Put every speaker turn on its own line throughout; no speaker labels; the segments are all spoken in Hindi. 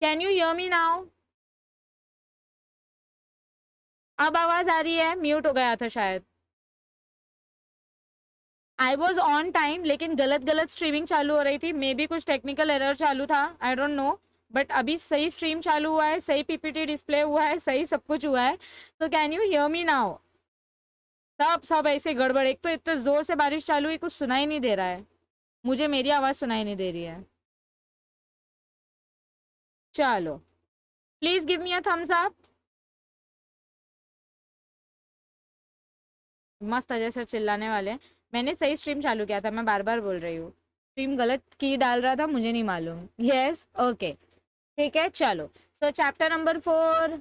Can you hear me now अब आवाज आ रही है म्यूट हो गया था शायद आई वॉज
ऑन टाइम लेकिन गलत गलत स्ट्रीमिंग चालू हो रही थी मे बी कुछ टेक्निकल एरर चालू था आई डोंट नो बट अभी सही स्ट्रीम चालू हुआ है सही पीपीटी डिस्प्ले हुआ है सही सब कुछ हुआ है तो can you hear me now सब सब ऐसे गड़बड़ एक तो इतने ज़ोर से बारिश चालू हुई कुछ सुनाई
नहीं दे रहा है मुझे मेरी आवाज़ सुनाई नहीं दे रही है चलो please give me a thumbs up मस्त अजय सर चिल्लाने वाले मैंने सही स्ट्रीम चालू
किया था मैं बार बार बोल रही हूँ स्ट्रीम गलत की डाल रहा था मुझे नहीं मालूम यस ओके ठीक है चलो so chapter number four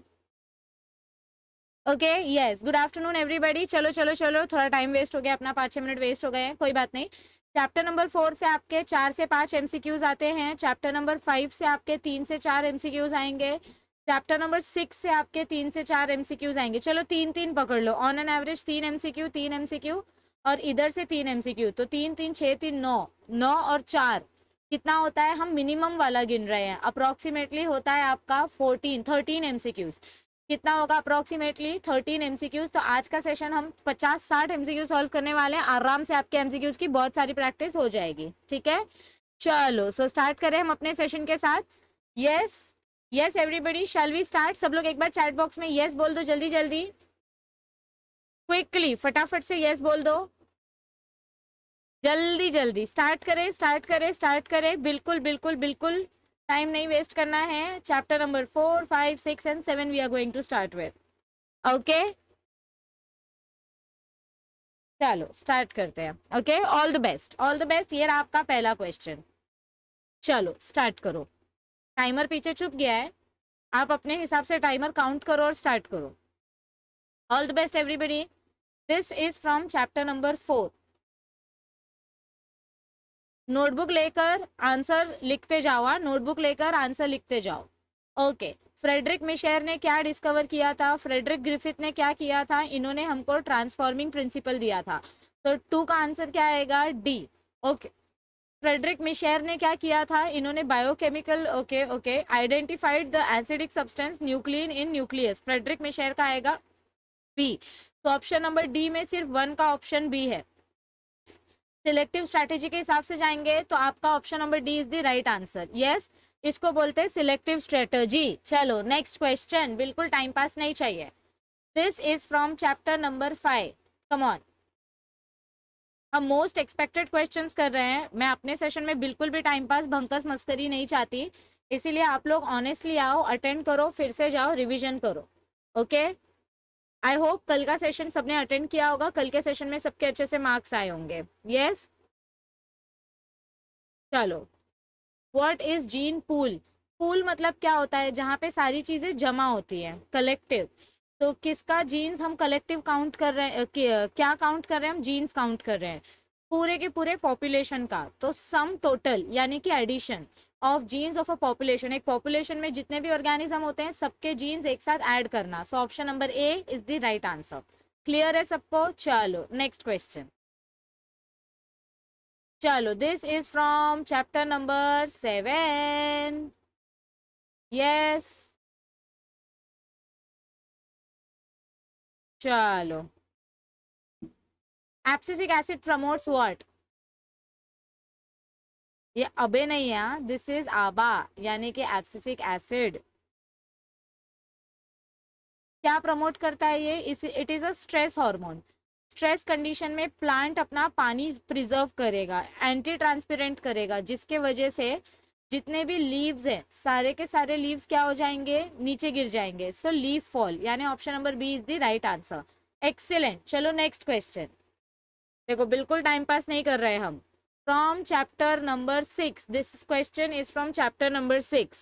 okay yes good afternoon everybody चलो चलो चलो थोड़ा टाइम वेस्ट हो गया अपना पाँच छः मिनट वेस्ट हो गए कोई बात नहीं चैप्टर नंबर फोर से आपके चार से पांच एमसीक्यूज आते हैं चैप्टर नंबर फाइव से आपके तीन से चार एमसीक्यूज आएंगे चैप्टर नंबर सिक्स से आपके तीन से चार एमसीक्यूज आएंगे चलो तीन तीन पकड़ लो ऑन एन एवरेज तीन एमसीक्यू तीन एमसीक्यू और इधर से तीन एमसीक्यू तो तीन तीन छः तीन नौ नौ और चार कितना होता है हम मिनिमम वाला गिन रहे हैं अप्रॉक्सीमेटली होता है आपका फोर्टीन थर्टीन एमसीक्यूज कितना होगा अप्रोक्सीमेटली थर्टीन एम तो आज का सेशन हम पचास साठ एम सॉल्व करने वाले हैं आराम से आपके एम की बहुत सारी प्रैक्टिस हो जाएगी ठीक है चलो सो so स्टार्ट करें हम अपने सेशन के साथ
yes yes everybody shall we start सब लोग एक बार चैट बॉक्स में यस yes बोल दो जल्दी जल्दी क्विकली फटाफट से यस yes बोल दो
जल्दी जल्दी स्टार्ट करें स्टार्ट करें स्टार्ट करें बिल्कुल बिल्कुल बिल्कुल टाइम नहीं वेस्ट
करना है chapter number four five six and seven we are going to start with okay चलो स्टार्ट करते हैं okay all the best all the best ये आपका पहला क्वेश्चन चलो स्टार्ट करो
टाइमर पीछे चुप गया है आप अपने हिसाब से टाइमर काउंट करो और स्टार्ट करो all the best everybody this is from chapter number four notebook लेकर आंसर लिखते जाओ हाँ, नोटबुक लेकर आंसर लिखते जाओ ओके फ्रेडरिक मिशेर ने क्या डिस्कवर किया था फ्रेडरिक ग्रिफिथ ने क्या किया था इन्होंने हमको ट्रांसफॉर्मिंग प्रिंसिपल दिया था तो टू का आंसर क्या आएगा डी ओके फ्रेडरिक मिशेर ने क्या किया था इन्होंने biochemical okay okay identified the acidic substance nuclein in nucleus Friedrich Miescher का आएगा बी तो ऑप्शन नंबर डी में सिर्फ वन का ऑप्शन बी है सिलेक्टिव स्ट्रैटेजी के हिसाब से जाएंगे तो आपका option number D is the right answer yes इसको बोलते हैं सिलेक्टिव स्ट्रेटेजी चलो नेक्स्ट क्वेश्चन बिल्कुल टाइम पास नहीं चाहिए this is from chapter number five on हम मोस्ट एक्सपेक्टेड क्वेश्चन कर रहे हैं मैं अपने सेशन में बिल्कुल भी टाइम पास भंकस मस्करी नहीं चाहती इसीलिए आप लोग ऑनेस्टली आओ अटेंड करो फिर से जाओ रिविजन करो ओके okay? आई होप कल का सेशन सबने अटेंड किया होगा कल के सेशन में सबके अच्छे से मार्क्स आए होंगे यस yes? चलो what is gene pool pool मतलब क्या होता है जहाँ पे सारी चीज़ें जमा होती हैं कलेक्टिव तो किसका जीन्स हम कलेक्टिव काउंट कर रहे हैं क्या काउंट कर रहे हैं हम जीन्स काउंट कर रहे हैं पूरे के पूरे पॉपुलेशन का तो सम टोटल यानी कि addition of genes of a population एक पॉपुलेशन में जितने भी ऑर्गेनिज्म होते हैं सबके जीन्स एक साथ ऐड करना so option number A is the right answer clear है सबको चलो नेक्स्ट क्वेश्चन
चलो this is from chapter number seven yes चलो एप्सिसिक एसिड प्रमोट्स व्हाट ये अबे नहीं है दिस हाँ। इज आबा यानी कि एप्सिसिक एसिड क्या प्रमोट करता है ये
इस it is a stress hormone stress condition में प्लांट अपना पानी प्रिजर्व करेगा एंटी ट्रांसपेरेंट करेगा जिसके वजह से जितने भी लीव्स हैं सारे के सारे लीव्स क्या हो जाएंगे नीचे गिर जाएंगे सो लीव फॉल यानी option number B is the right answer excellent चलो नेक्स्ट क्वेश्चन देखो बिल्कुल टाइम पास नहीं कर रहे
हम
from chapter number 6 this question is from chapter number 6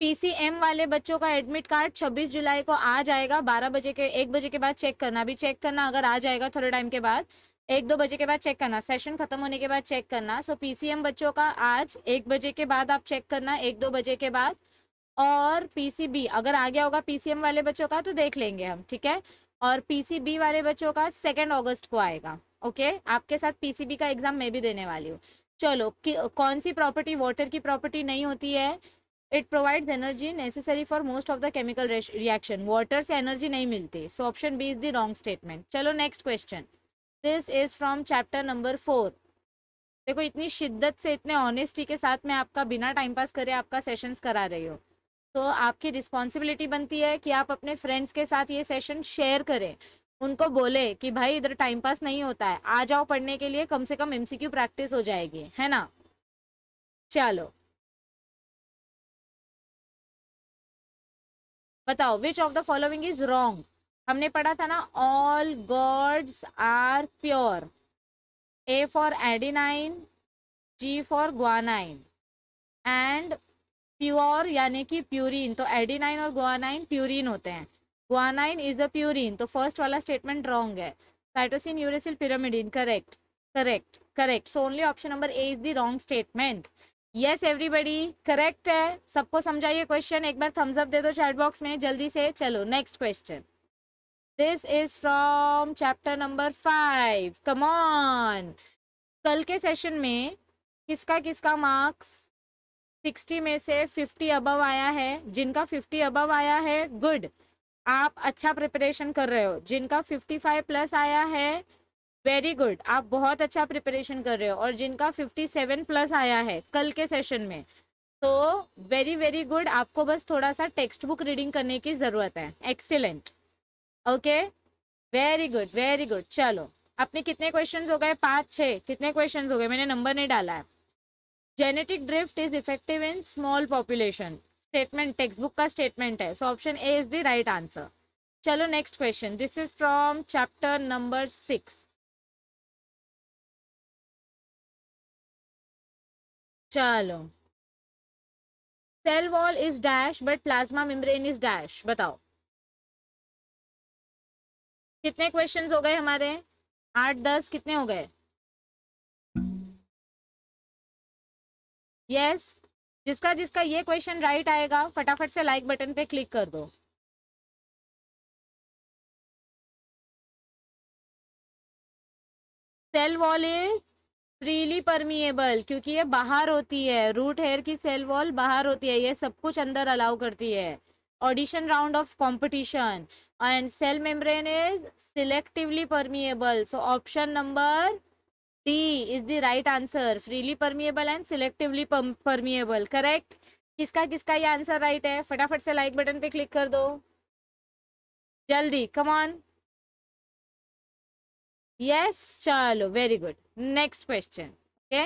PCM वाले बच्चों का एडमिट कार्ड 26 जुलाई को आ जाएगा 12 बजे के
एक बजे के बाद चेक करना अभी चेक करना अगर आ जाएगा थोड़े टाइम के बाद एक दो बजे के बाद चेक करना सेशन खत्म होने के बाद चेक करना सो so, पीसीएम बच्चों का आज एक बजे के बाद आप चेक करना एक दो बजे के बाद और पीसीबी अगर आ गया होगा पीसीएम वाले बच्चों का तो देख लेंगे हम ठीक है और पीसीबी वाले बच्चों का सेकेंड ऑगस्ट को आएगा ओके आपके साथ पीसीबी का एग्जाम मैं भी देने वाली हूँ चलो कि कौन सी प्रॉपर्टी वाटर की प्रॉपर्टी नहीं होती है it provides energy necessary for most of the chemical reaction water से एनर्जी नहीं मिलती so option B is the wrong statement चलो next question this is from chapter number four देखो इतनी शिद्दत से इतने ऑनेस्टी के साथ मैं आपका बिना टाइम पास करे आपका सेशंस करा रही हूँ तो आपकी रिस्पॉन्सिबिलिटी बनती है कि आप अपने फ्रेंड्स के साथ ये सेशन शेयर करें उनको बोले कि भाई इधर टाइम पास नहीं होता है आ जाओ पढ़ने के लिए कम से कम
एमसीक्यू प्रैक्टिस हो जाएगी है ना चलो बताओ which of the following is wrong हमने पढ़ा था ना all gods are pure A for
adenine G for guanine and pure यानी कि प्यूरिन तो एडीनाइन और गुआनाइन प्यूरिन होते हैं गुआनाइन इज अ प्यूरिन तो फर्स्ट वाला स्टेटमेंट रॉन्ग है cytosine uracil pyrimidine correct correct correct so only option number A is the wrong statement yes everybody correct है सबको समझाइए क्वेश्चन एक बार थम्स अप दे दो चैट बॉक्स में जल्दी से चलो next question this is from chapter number five come on कल के सेशन में किसका किसका मार्क्स सिक्सटी में से फिफ्टी अबव आया है जिनका फिफ्टी अबव आया है गुड आप अच्छा प्रिपरेशन कर रहे हो जिनका फिफ्टी फाइव प्लस आया है वेरी गुड आप बहुत अच्छा प्रिपरेशन कर रहे हो और जिनका फिफ्टी सेवन प्लस आया है कल के सेशन में तो वेरी वेरी गुड आपको बस थोड़ा सा टेक्स्ट बुक रीडिंग करने की ज़रूरत है excellent okay very good very good चलो अपने कितने क्वेश्चन हो गए पाँच छः कितने क्वेश्चन हो गए मैंने नंबर नहीं डाला है genetic drift is effective in small population statement textbook का स्टेटमेंट है so option A is the right answer चलो next
question this is from chapter number six चलो
cell wall is dash but plasma membrane is dash बताओ कितने क्वेश्चंस हो गए हमारे आठ दस कितने हो गए यस जिसका जिसका ये क्वेश्चन राइट आएगा फटाफट से लाइक बटन पे क्लिक कर दो cell wall is freely permeable क्योंकि ये बाहर होती है रूट हेयर की सेल वॉल बाहर होती है
ये सब कुछ अंदर अलाउ करती है audition round of competition and cell membrane is selectively permeable so option number C is the right answer freely permeable and selectively permeable correct किसका
किसका ये आंसर राइट है फटाफट से लाइक बटन पे क्लिक कर दो जल्दी कमॉन यस चलो very good next question okay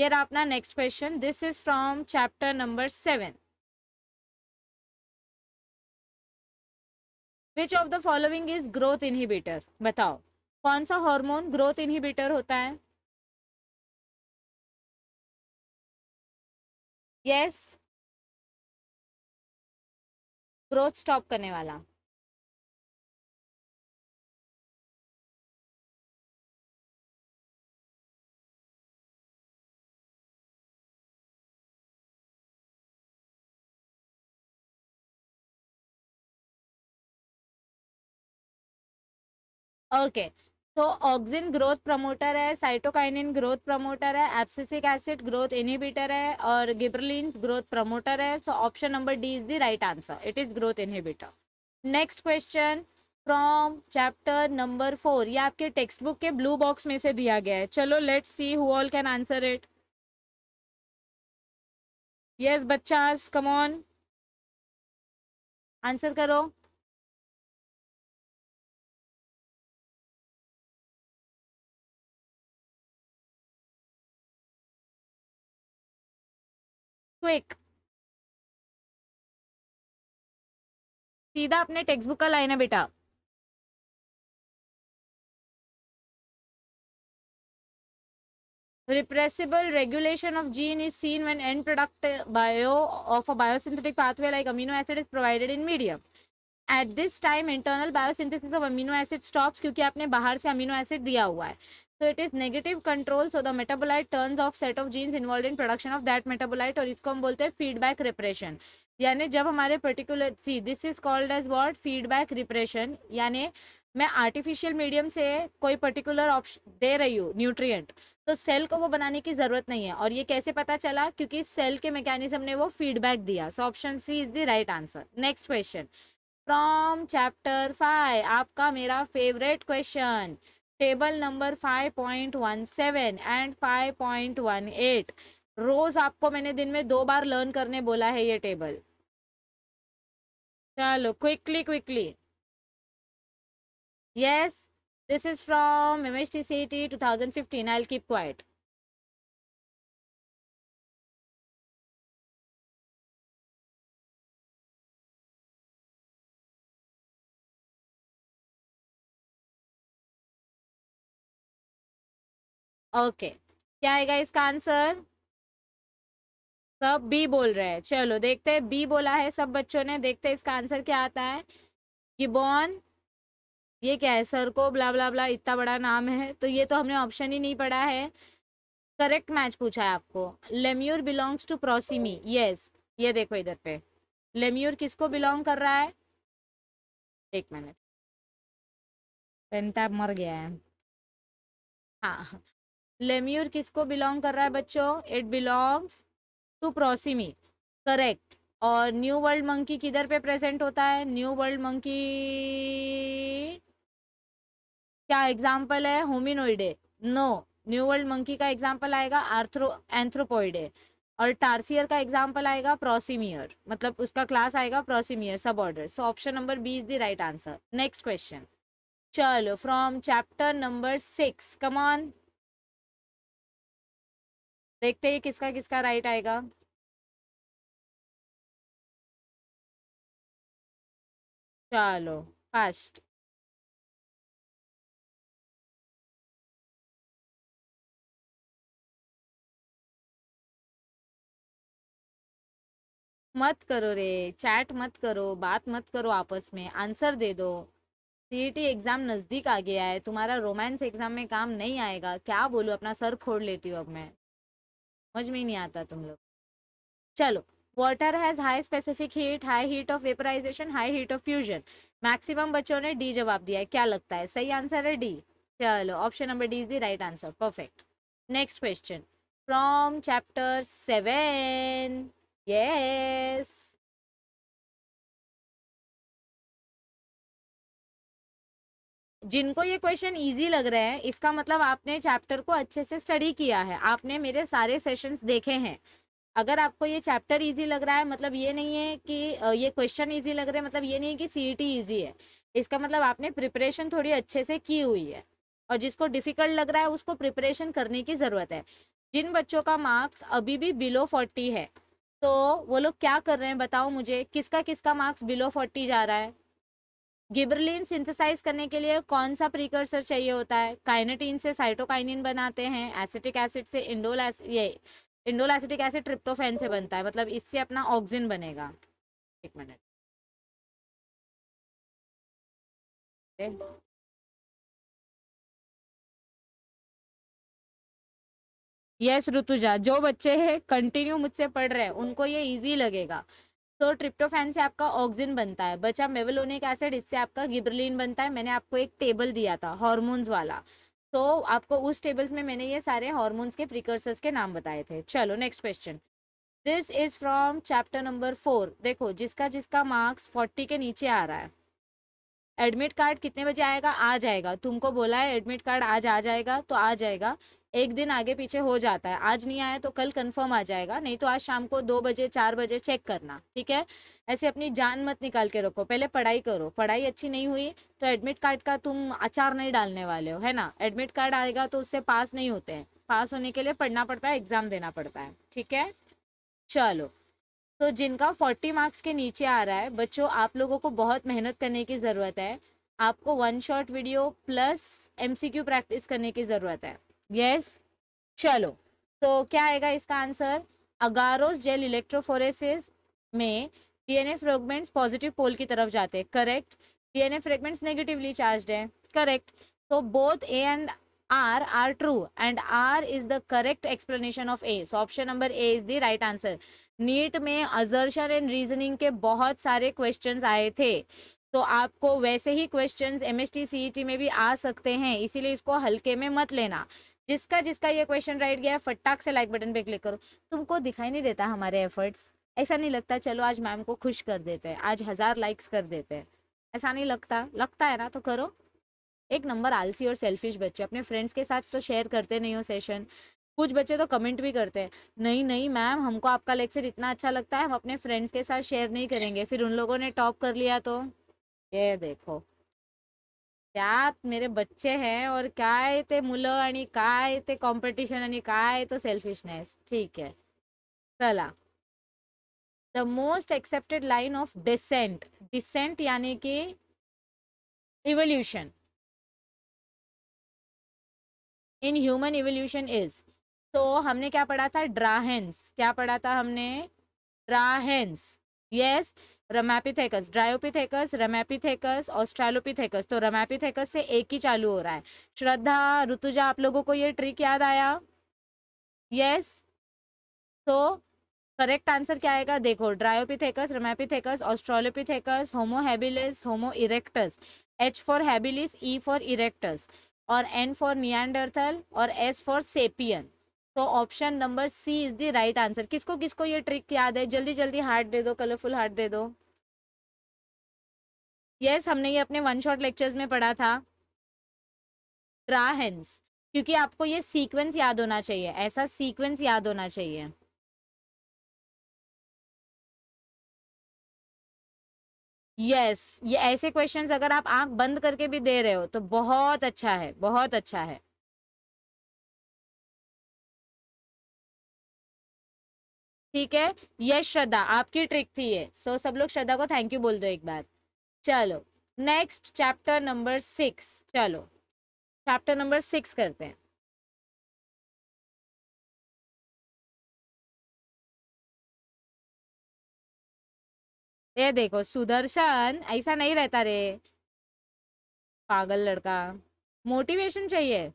ये रहा अपना next question this is from chapter number seven which of the following is growth inhibitor बताओ कौन सा हार्मोन ग्रोथ इनहिबिटर होता है यस
yes. ग्रोथ स्टॉप करने वाला Okay. तो ऑक्सिन ग्रोथ प्रमोटर
है साइटोकाइनिन ग्रोथ प्रमोटर है एप्सिसिक एसिड ग्रोथ इनहिबिटर है और गिब्रलिन ग्रोथ प्रमोटर है so option number D is the right answer it is growth inhibitor next question from chapter number four ये आपके टेक्स्ट बुक के ब्लू बॉक्स में से दिया
गया है चलो let see who all can answer it yes बच्चा कमॉन आंसर करो
क्विक सीधा अपने टेक्स्ट बुक का लाइन है बेटा repressible regulation of gene is seen when end product
bio of a biosynthetic pathway like amino acid is provided in medium at this time internal biosynthesis of amino acid stops क्योंकि आपने बाहर से अमीनो एसिड दिया हुआ है so it is negative control so the metabolite turns off set of genes involve in production of that metabolite और इसको हम बोलते हैं फीडबैक रिप्रेशन यानी जब हमारे particular see this is called as what feedback repression यानी मैं आर्टिफिशियल मीडियम से कोई पर्टिकुलर ऑप्शन दे रही हूँ न्यूट्रिएंट तो सेल को वो बनाने की ज़रूरत नहीं है और ये कैसे पता चला क्योंकि सेल के मैकेनिज्म ने वो फीडबैक दिया so option C is the right answer next question from chapter five आपका मेरा favourite question table number 5.17 and 5.18 रोज आपको मैंने दिन में दो बार लर्न
करने बोला है ये टेबल चलो quickly quickly yes this is from M S T C T two thousand fifteen I keep quite
okay क्या आएगा इसका आंसर सब बी बोल
रहे हैं चलो देखते हैं बी बोला है सब बच्चों ने देखते हैं इसका आंसर क्या आता है बॉन ये क्या है सर को ब्ला ब्ला ब्ला इतना बड़ा नाम है तो ये तो हमने ऑप्शन ही नहीं पढ़ा है करेक्ट मैच पूछा है आपको lemur belongs to prosimii
yes ये देखो इधर पे लेम्यूर किसको बिलोंग कर रहा है एक मिनट पेन मर गया है हाँ, हाँ। लेम्यूर किसको बिलोंग कर रहा है बच्चों it belongs to prosimii
correct और न्यू वर्ल्ड मंकी किधर पे प्रेजेंट होता है न्यू वर्ल्ड मंकी क्या एग्जांपल है hominoidea no new world monkey का एग्जांपल आएगा आर्थ्रो एंथ्रोपोइडे और टार्सियर का एग्जांपल आएगा प्रोसीमियर मतलब उसका क्लास आएगा prosimii suborder so option number B is the right answer
next question चलो from chapter number six come on देखते हैं किसका किसका राइट आएगा
चलो फास्ट
मत करो रे चैट मत करो बात मत करो आपस में आंसर दे दो
सीईटी एग्जाम e नज़दीक आ गया है तुम्हारा रोमांस एग्जाम में काम नहीं आएगा क्या बोलूँ अपना सर फोड़ लेती हूँ अब मैं समझ में ही नहीं आता तुम लोग चलो water has high specific heat high heat of vaporization high heat of fusion maximum बच्चों ने डी जवाब दिया है क्या लगता है सही आंसर है डी चलो option number D is the right answer
perfect next question from chapter seven yes जिनको ये क्वेश्चन इजी लग रहे हैं इसका मतलब आपने चैप्टर
को अच्छे से स्टडी किया है आपने मेरे सारे सेशंस देखे हैं अगर आपको ये चैप्टर इजी लग रहा है मतलब ये नहीं है कि ये क्वेश्चन इजी लग रहे हैं मतलब ये नहीं है कि सी इजी e है इसका मतलब आपने प्रिपरेशन थोड़ी अच्छे से की हुई है और जिसको डिफिकल्ट लग रहा है उसको प्रिपरेशन करने की ज़रूरत है जिन बच्चों का मार्क्स अभी भी बिलो फोर्टी है तो वो लोग क्या कर रहे हैं बताओ मुझे किसका किसका मार्क्स बिलो फोर्टी जा रहा है गिबरलिन सिंथेसाइज करने के लिए कौन सा प्रीकर्सर चाहिए होता है काइनेटीन से साइटोकाइनिन बनाते हैं एसिटिक एसिड से इंडोल ये इंडोल एसिटिक एसिड ट्रिप्टोफेन से बनता है मतलब इससे
अपना ऑक्सिन बनेगा एक मिनट यस yes, ऋतुजा जो बच्चे हैं कंटिन्यू मुझसे पढ़ रहे हैं उनको ये
इजी लगेगा तो ट्रिप्टोफैन से आपका ऑक्सीजन बनता है बचा मेवलोनिक एसिड इससे आपका गिब्रलिन बनता है मैंने आपको एक टेबल दिया था हॉर्मोन्स वाला तो आपको उस टेबल्स में मैंने ये सारे हॉर्मोन्स के प्रिकर्सर्स के नाम बताए थे चलो next question this is from chapter number four देखो जिसका जिसका मार्क्स फोर्टी के नीचे आ रहा है एडमिट कार्ड कितने बजे आएगा आ जाएगा तुमको बोला है एडमिट कार्ड आज आ जाएगा तो आ जाएगा एक दिन आगे पीछे हो जाता है आज नहीं आया तो कल कंफर्म आ जाएगा नहीं तो आज शाम को दो बजे चार बजे चेक करना ठीक है ऐसे अपनी जान मत निकाल के रखो पहले पढ़ाई करो पढ़ाई अच्छी नहीं हुई तो एडमिट कार्ड का तुम अचार नहीं डालने वाले हो है ना एडमिट कार्ड आएगा तो उससे पास नहीं होते हैं पास होने के लिए पढ़ना पड़ता है एग्जाम देना पड़ता है ठीक है चलो तो जिनका फोर्टी मार्क्स के नीचे आ रहा है बच्चों आप लोगों को बहुत मेहनत करने की ज़रूरत है आपको one shot video plus MCQ practice करने की ज़रूरत है यस चलो तो क्या आएगा इसका आंसर अगारोस जेल इलेक्ट्रोफोरेसिस में डीएनए फ्रेगमेंट्स पॉजिटिव पोल की तरफ जाते हैं correct DNA fragments negatively charged हैं करेक्ट तो both A and R R true and R is the correct explanation of A so option number A is the right answer NEET में अजर्शन एंड रीजनिंग के बहुत सारे questions आए थे तो आपको वैसे ही क्वेश्चन एम एस में भी आ सकते हैं इसीलिए इसको हल्के में मत लेना जिसका जिसका ये क्वेश्चन राइट गया फटाक से लाइक बटन पे क्लिक करो तुमको दिखाई नहीं देता हमारे एफर्ट्स ऐसा नहीं लगता चलो आज मैम को खुश कर देते हैं आज हज़ार लाइक्स कर देते हैं ऐसा नहीं लगता लगता है ना तो करो एक नंबर आलसी और सेल्फिश बच्चे अपने फ्रेंड्स के साथ तो शेयर करते नहीं हो सेशन कुछ बच्चे तो कमेंट भी करते हैं नहीं नहीं मैम हमको आपका लेक्चर इतना अच्छा लगता है हम अपने फ्रेंड्स के साथ शेयर नहीं करेंगे फिर उन लोगों ने टॉप कर लिया तो ये देखो त्यात मेरे बच्चे हैं और क्या है ते मुल का कॉम्पिटिशन का काय तो सेल्फिशनेस ठीक है चला
the most accepted line of descent descent यानी कि evolution in human evolution is तो हमने क्या पढ़ा था ड्राहेंस क्या पढ़ा था हमने
ड्राहेंस yes yes, ramapithecus dryopithecus ramapithecus australopithecus तो रमैपिथेकस से एक ही चालू हो रहा है श्रद्धा ऋतुजा आप लोगों को ये ट्रिक याद आया यस तो करेक्ट आंसर क्या आएगा देखो dryopithecus ramapithecus australopithecus homo habilis homo erectus H for habilis E for erectus और एन फॉर नियंडरथल और एस फॉर सेपियन तो option number C is the right answer किसको किसको ये ट्रिक याद है जल्दी
जल्दी हार्ट दे दो कलरफुल हार्ट दे दो यस yes, हमने ये अपने वन शॉट लेक्चर्स में पढ़ा था ड्राहेंस क्योंकि आपको ये सीक्वेंस याद होना चाहिए ऐसा सीक्वेंस याद होना चाहिए यस yes, ये ऐसे क्वेश्चंस अगर आप आंख बंद करके भी दे रहे हो तो बहुत अच्छा है बहुत अच्छा है ठीक है यश श्रद्धा आपकी ट्रिक थी ये सो सब लोग श्रद्धा को थैंक यू बोल दो एक बार चलो नेक्स्ट
चैप्टर नंबर सिक्स चलो चैप्टर नंबर सिक्स करते हैं
ये देखो सुदर्शन ऐसा नहीं रहता रे पागल लड़का मोटिवेशन चाहिए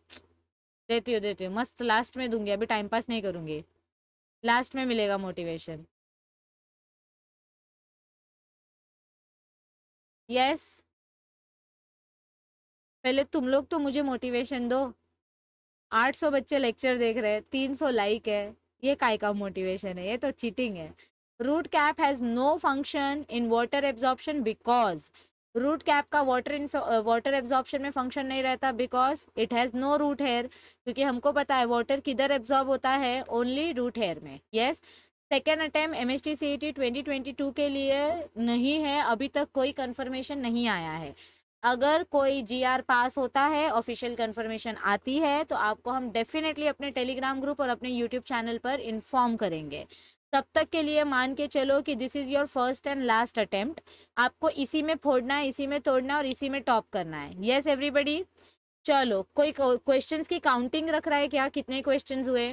देती हूँ देती हूँ मस्त लास्ट में दूंगी अभी टाइम पास नहीं करूंगी लास्ट में मिलेगा मोटिवेशन यस yes.
पहले तुम लोग तो मुझे मोटिवेशन दो 800 बच्चे
लेक्चर देख रहे हैं 300 लाइक है ये काय का मोटिवेशन है ये तो चीटिंग है root cap has no function in water absorption because root cap का वाटर वाटर एब्जॉर्बन में फंक्शन नहीं रहता because it has no root hair क्योंकि हमको पता है वाटर किधर एब्जॉर्ब होता है ओनली रूट हेयर में yes second attempt M S T C T twenty twenty two के लिए नहीं है अभी तक कोई कन्फर्मेशन नहीं आया है अगर कोई जी आर पास होता है ऑफिशियल कन्फर्मेशन आती है तो आपको हम डेफिनेटली अपने टेलीग्राम ग्रुप और अपने यूट्यूब चैनल पर इन्फॉर्म करेंगे तब तक के लिए मान के चलो कि this is your first and last attempt आपको इसी में फोड़ना है इसी में तोड़ना और इसी में
टॉप करना है यस एवरीबडी चलो कोई क्वेश्चंस की काउंटिंग रख रहा है क्या कितने क्वेश्चंस हुए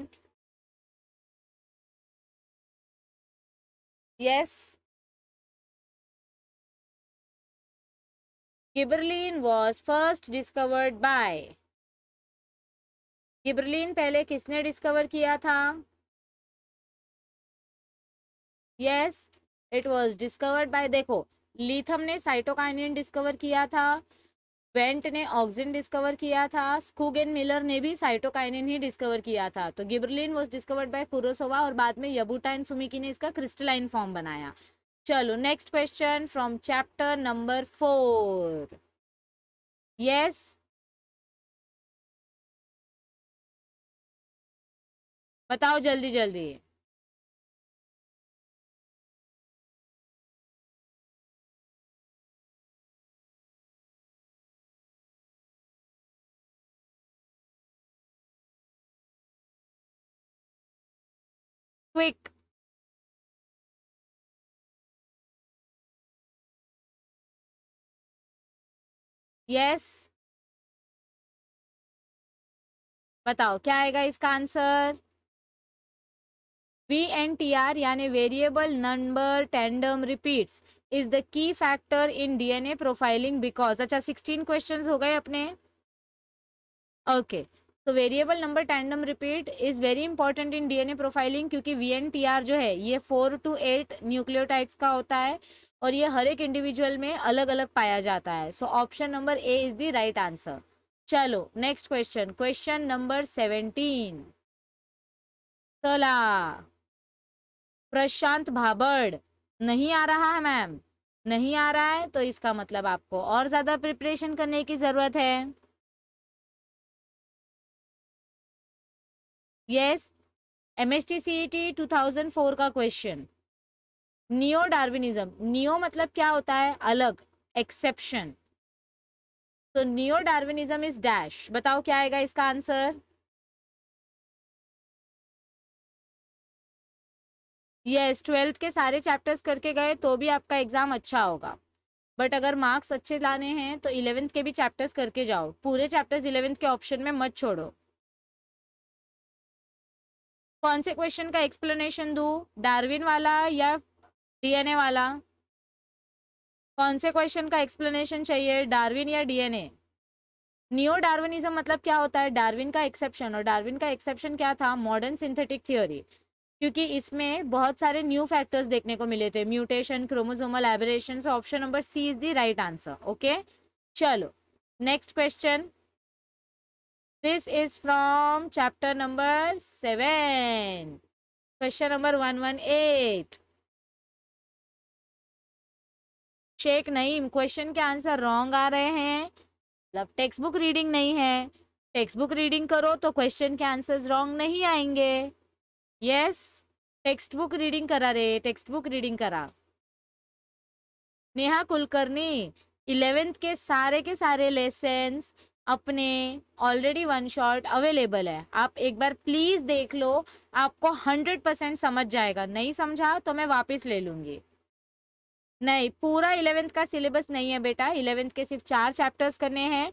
yes gibberellin was first discovered by gibberellin पहले किसने डिस्कवर किया था
yes it was discovered by देखो लीथम ने साइटोकाइनियन डिस्कवर किया था वेंट ने ऑक्सीजन डिस्कवर किया था स्कूग मिलर ने भी साइटोकाइनिन ही डिस्कवर किया था तो gibberellin was discovered by Kurosawa और बाद में यबूटा एंड सुमिकी ने इसका क्रिस्टलाइन
फॉर्म बनाया चलो next question from chapter number four yes
बताओ जल्दी जल्दी
quick Yes. बताओ क्या आएगा इसका answer V N T R यानी variable
number tandem repeats is the key factor in DNA profiling because अच्छा सिक्सटीन क्वेश्चंस हो गए अपने ओके okay. तो variable number tandem repeat is very important in DNA profiling क्योंकि वीएनटीआर जो है ये फोर टू एट न्यूक्लियोटाइड्स का होता है और ये हर एक इंडिविजुअल में अलग अलग पाया जाता है so option number A is the right answer चलो next question question number seventeen चला प्रशांत भाबड़
नहीं आ रहा है मैम नहीं आ रहा है तो इसका मतलब आपको और ज़्यादा प्रिपरेशन करने की ज़रूरत है yes M S T C T two thousand four का क्वेश्चन
नियो डार्विनिज्म नियो मतलब क्या होता है अलग एक्सेप्शन
तो नियो डार्विनिज्म इज डैश बताओ क्या आएगा इसका आंसर यस ट्वेल्थ के सारे चैप्टर्स करके गए तो भी आपका एग्जाम अच्छा होगा बट अगर मार्क्स अच्छे लाने हैं तो
इलेवेंथ के भी चैप्टर्स करके जाओ पूरे चैप्टर्स इलेवेंथ के ऑप्शन में मत छोड़ो कौन से क्वेश्चन का एक्सप्लेनेशन दू डार्विन वाला या डीएनए वाला कौन से क्वेश्चन का एक्सप्लेनेशन चाहिए डार्विन या डीएनए नियो डार्विनिज्म मतलब क्या होता है डार्विन का एक्सेप्शन और डार्विन का एक्सेप्शन क्या था मॉडर्न सिंथेटिक थियोरी क्योंकि इसमें बहुत सारे न्यू फैक्टर्स देखने को मिले थे mutation chromosomal aberration option number C is the right answer okay चलो next question this is from chapter
number seven question number one one eight Shaikh Naeem question के आंसर रॉन्ग आ रहे हैं मतलब टेक्स्ट बुक रीडिंग नहीं है टेक्स्ट बुक रीडिंग करो तो क्वेश्चन के आंसर्स
रॉन्ग नहीं आएंगे यस टेक्स्ट बुक रीडिंग करा रे टेक्स्ट बुक रीडिंग करा नेहा कुलकर्णी इलेवेंथ के सारे के सारे लेसन्स अपने ऑलरेडी वन शॉट अवेलेबल है आप एक बार प्लीज़ देख लो आपको हंड्रेड परसेंट समझ जाएगा नहीं समझा तो मैं वापस ले लूँगी नहीं पूरा इलेवेंथ का सिलेबस नहीं है बेटा इलेवेंथ के सिर्फ चार चैप्टर्स करने हैं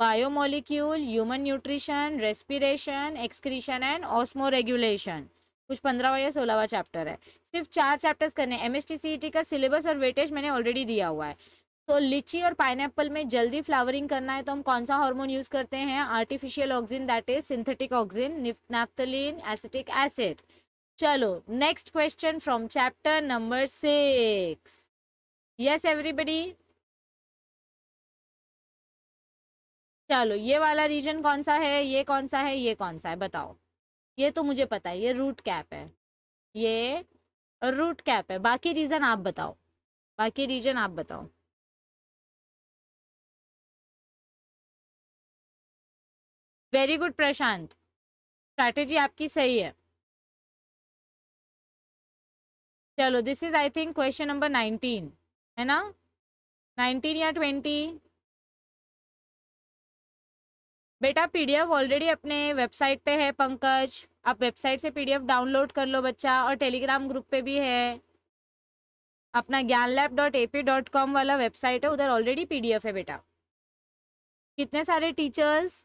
biomolecule human nutrition respiration excretion and osmoregulation कुछ पंद्रहवा या सोलहवा चैप्टर है सिर्फ चार चैप्टर्स करने एम एस e का सिलेबस और वेटेज मैंने ऑलरेडी दिया हुआ है तो लीची और पाइन में जल्दी फ्लावरिंग करना है तो हम कौन सा हार्मोन यूज करते हैं artificial auxin that is synthetic auxin naphthalene acetic acid चलो next question from chapter number
six yes everybody चलो ये वाला रीजन कौन सा है ये कौन सा है ये कौन सा है बताओ ये तो मुझे पता है ये रूट कैप है ये रूट कैप है बाकी रीजन आप बताओ बाकी रीजन आप बताओ
वेरी गुड प्रशांत स्ट्रैटेजी
आपकी सही है चलो this is I think question number nineteen है ना नाइनटीन या ट्वेंटी बेटा पीडीएफ ऑलरेडी अपने वेबसाइट पे है
पंकज आप वेबसाइट से पीडीएफ डाउनलोड कर लो बच्चा और टेलीग्राम ग्रुप पे भी है अपना Gyan lab dot A P dot com वाला वेबसाइट है उधर ऑलरेडी पीडीएफ है बेटा कितने सारे टीचर्स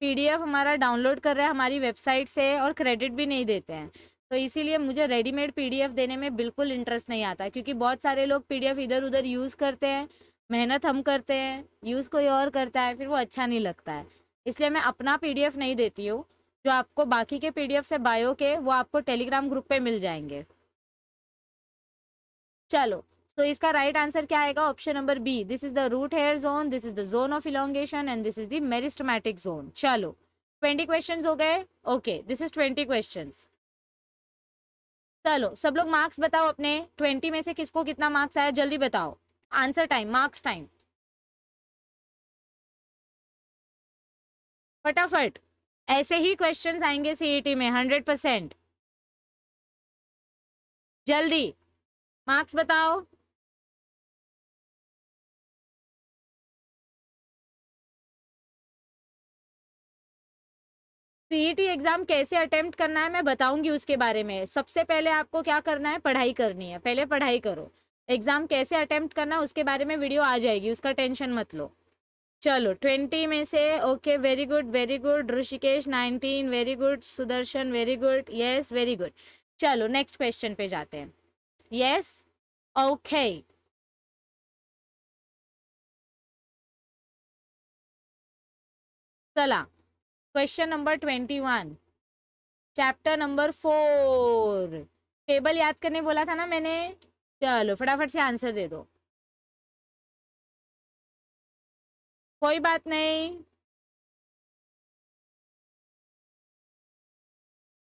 पीडीएफ हमारा डाउनलोड कर रहे हैं हमारी वेबसाइट से और क्रेडिट भी नहीं देते हैं तो इसीलिए मुझे रेडीमेड पीडीएफ देने में बिल्कुल इंटरेस्ट नहीं आता क्योंकि बहुत सारे लोग पीडीएफ इधर उधर यूज़ करते हैं मेहनत हम करते हैं यूज़ कोई और करता है फिर वो अच्छा नहीं लगता है इसलिए मैं अपना पी नहीं देती हूँ जो आपको बाकी के पी से बायो के वो आपको टेलीग्राम ग्रुप पर मिल जाएंगे चलो तो इसका राइट आंसर क्या आएगा option number B this is the root hair zone this is the zone of elongation and this is the meristematic zone चलो ट्वेंटी क्वेश्चन हो गए okay this is twenty question चलो सब लोग मार्क्स बताओ अपने
ट्वेंटी में से किसको कितना मार्क्स आया जल्दी बताओ आंसर टाइम मार्क्स टाइम फटाफट ऐसे ही क्वेश्चंस आएंगे सीईटी e में हंड्रेड परसेंट जल्दी
मार्क्स बताओ
टी एग्ज़ाम e कैसे अटैम्प्ट करना है मैं बताऊंगी उसके बारे में सबसे पहले आपको क्या करना है पढ़ाई करनी है
पहले पढ़ाई करो एग्ज़ाम कैसे अटैम्प्ट करना है उसके बारे में वीडियो आ जाएगी उसका टेंशन मत लो चलो ट्वेंटी में से okay very good very good Rishikesh nineteen very good
Sudarshan very good yes very good चलो नेक्स्ट क्वेश्चन पे जाते हैं यस ओके चला question number twenty one chapter number four table याद करने बोला था ना मैंने चलो फटाफट से आंसर दे दो
कोई बात नहीं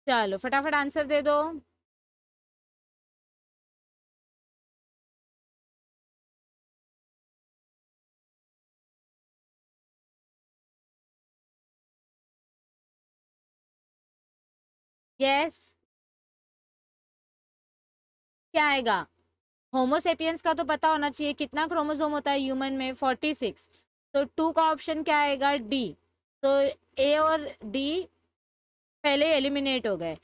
चलो फटाफट आंसर दे दो
यस क्या आएगा होमोसेपियंस का तो पता होना चाहिए कितना क्रोमोजोम होता है ह्यूमन में फोर्टी सिक्स
तो टू का ऑप्शन क्या आएगा डी तो ए और डी पहले एलिमिनेट हो गए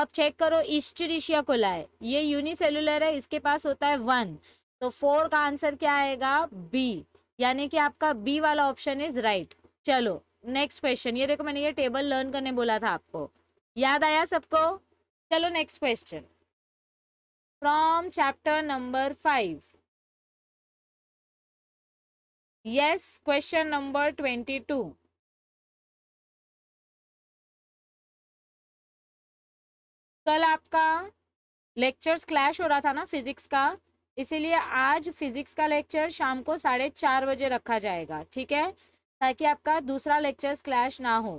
अब चेक करो ईस्टरिशिया को लाए ये यूनिसेलुलर है इसके पास होता है वन तो फोर का आंसर क्या आएगा बी यानी कि आपका बी वाला ऑप्शन इज राइट चलो नेक्स्ट क्वेश्चन ये देखो मैंने ये टेबल लर्न करने बोला था आपको
याद आया सबको चलो next question from chapter number five yes question number twenty two कल आपका लेक्चर्स क्लैश हो रहा था ना फिजिक्स
का इसीलिए आज फिजिक्स का लेक्चर शाम को साढ़े चार बजे रखा जाएगा ठीक है ताकि आपका दूसरा लेक्चर्स क्लैश ना हो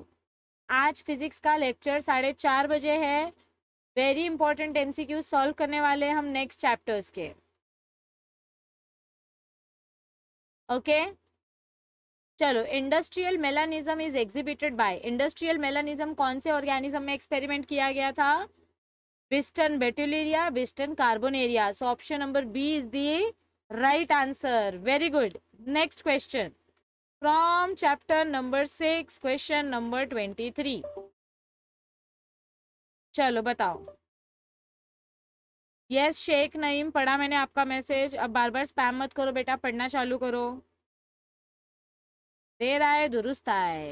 आज फिजिक्स का लेक्चर
साढ़े चार बजे है वेरी इंपॉर्टेंट एमसीक्यू सॉल्व करने वाले हम नेक्स्ट चैप्टर्स के ओके okay? चलो industrial melanism is exhibited by industrial melanism कौन से ऑर्गेनिज्म
में एक्सपेरिमेंट किया गया था biston betularia biston carbonaria so option number B is the right answer very good next question
from chapter number six question number twenty three चलो बताओ यस शेख नईम पढ़ा मैंने आपका मैसेज अब बार बार स्पैम मत करो बेटा पढ़ना चालू करो देर आए दुरुस्त आए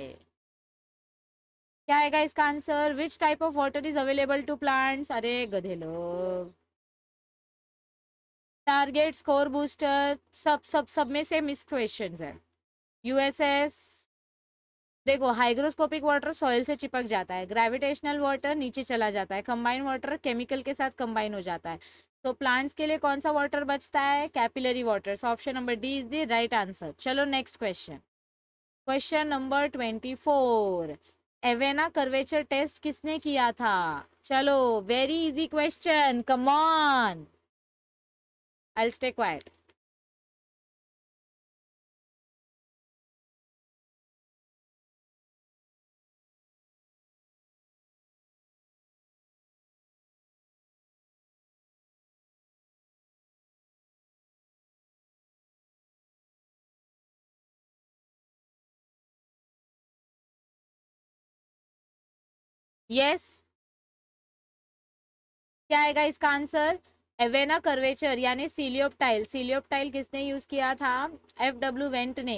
क्या आएगा इसका answer which type of water is available to plants अरे गधे लोग
टारगेट स्कोर बूस्टर सब सब सब में से मिस क्वेश्चन है यूएसएस देखो हाइग्रोस्कोपिक वाटर सॉइल से चिपक जाता है ग्रेविटेशनल वाटर नीचे चला जाता है कंबाइन वाटर केमिकल के साथ कंबाइन हो जाता है तो प्लांट्स के लिए कौन सा वाटर बचता है capillary water so option number D is the right answer चलो next question question number twenty four avena curvature test किसने
किया था चलो very easy question come on I stay quiet
yes क्या आएगा इसका आंसर एवेना कर्वेचर
यानी सीलियोपटाइल सीलियोपटाइल किसने यूज किया था एफ डब्ल्यू वेंट ने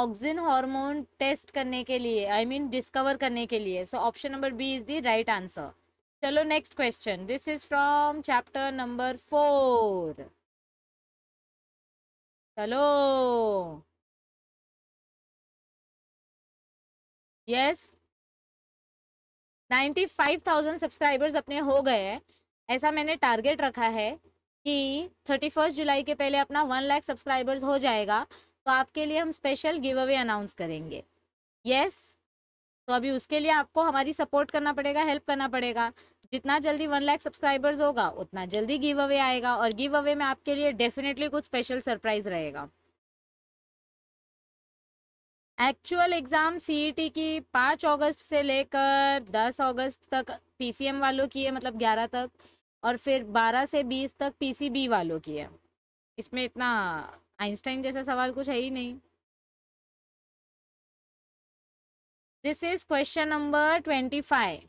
ऑक्सिन हार्मोन टेस्ट करने के लिए आई मीन डिस्कवर करने के लिए so option number B is the
right answer चलो next question this is from chapter number four चलो yes yes? Ninety five thousand subscribers अपने हो गए हैं ऐसा मैंने टारगेट रखा है कि
थर्टी फर्स्ट जुलाई के पहले अपना वन लाख सब्सक्राइबर्स हो जाएगा तो आपके लिए हम स्पेशल गिव अवे अनाउंस करेंगे यस yes? तो अभी उसके लिए आपको हमारी सपोर्ट करना पड़ेगा हेल्प करना पड़ेगा जितना जल्दी वन लाख सब्सक्राइबर्स होगा उतना जल्दी गिव अवे आएगा और गिव अवे में आपके लिए डेफिनेटली कुछ स्पेशल सरप्राइज रहेगा एक्चुअल एग्ज़ाम सीईटी की पाँच अगस्त से लेकर दस अगस्त तक पीसीएम वालों की है मतलब ग्यारह तक और फिर बारह से बीस तक पीसीबी वालों
की है इसमें इतना आइंस्टाइन जैसा सवाल कुछ है ही नहीं this is question number twenty five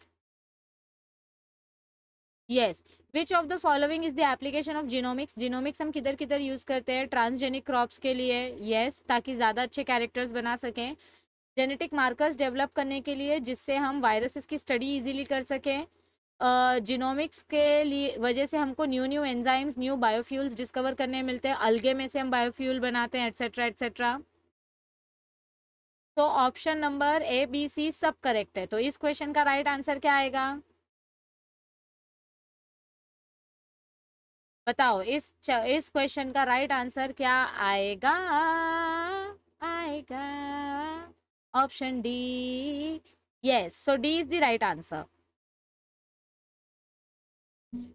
yes which of the following is the application of genomics
genomics हम किधर किधर यूज करते हैं ट्रांसजेनिक क्रॉप्स के लिए येस yes, ताकि ज़्यादा अच्छे कैरेक्टर्स बना सकें जेनेटिक मार्कर्स डेवलप करने के लिए जिससे हम वायरसेस की स्टडी इजीली कर सकें जीनोमिक्स uh, के लिए वजह से हमको new new enzymes new biofuels discover करने मिलते हैं अलगे में से हम बायोफ्यूल बनाते हैं एट्सेट्रा एट्सेट्रा
तो option number A B C सब करेक्ट है तो इस क्वेश्चन का राइट right आंसर क्या आएगा बताओ इस इस क्वेश्चन का राइट आंसर क्या आएगा आएगा
option D yes so D is the right answer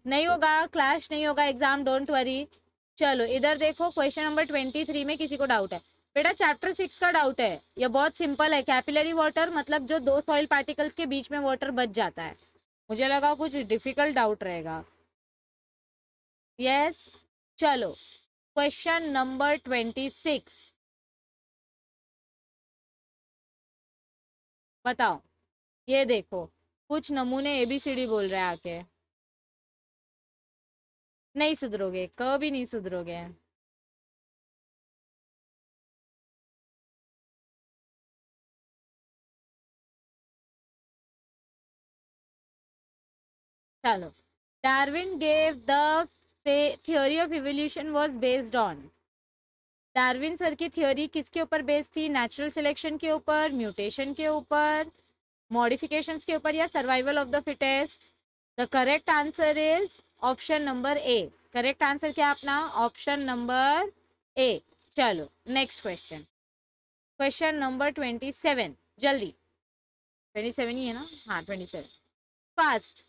नहीं होगा क्लैश नहीं होगा एग्जाम डोंट वरी चलो इधर देखो क्वेश्चन नंबर ट्वेंटी थ्री में किसी को डाउट है बेटा चैप्टर सिक्स का डाउट है यह बहुत सिंपल है कैपिलरी वाटर मतलब जो दो सॉइल पार्टिकल्स के बीच में वाटर बच जाता है
मुझे लगा कुछ डिफिकल्ट डाउट रहेगा यस चलो क्वेश्चन नंबर ट्वेंटी सिक्स बताओ ये देखो कुछ नमूने एबीसीडी बोल रहे हैं आके नहीं सुधरोगे कभी
नहीं सुधरोगे चलो Darwin gave the theory of
evolution was based on Darwin sir की थ्योरी किसके ऊपर बेस्ड थी नेचुरल सिलेक्शन के ऊपर म्यूटेशन के ऊपर मॉडिफिकेशन के ऊपर या survival of the fittest the correct answer is option number A correct answer क्या अपना ऑप्शन नंबर ए चलो next question question
number twenty seven जल्दी ट्वेंटी सेवन ही है ना हाँ twenty seven fast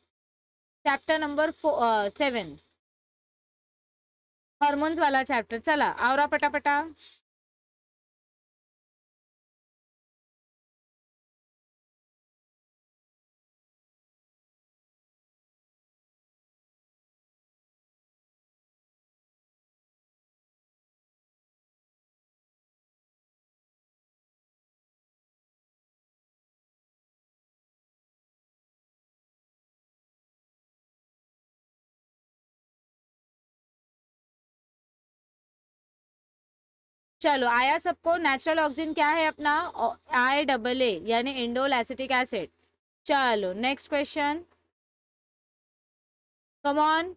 chapter number seven hormones वाला चॅप्टर चला आवरा पटापटा
चलो आया सबको नेचुरल ऑक्सीजन क्या है
अपना आई डबल ए यानी इंडोल एसिटिक एसिड चलो next question
come on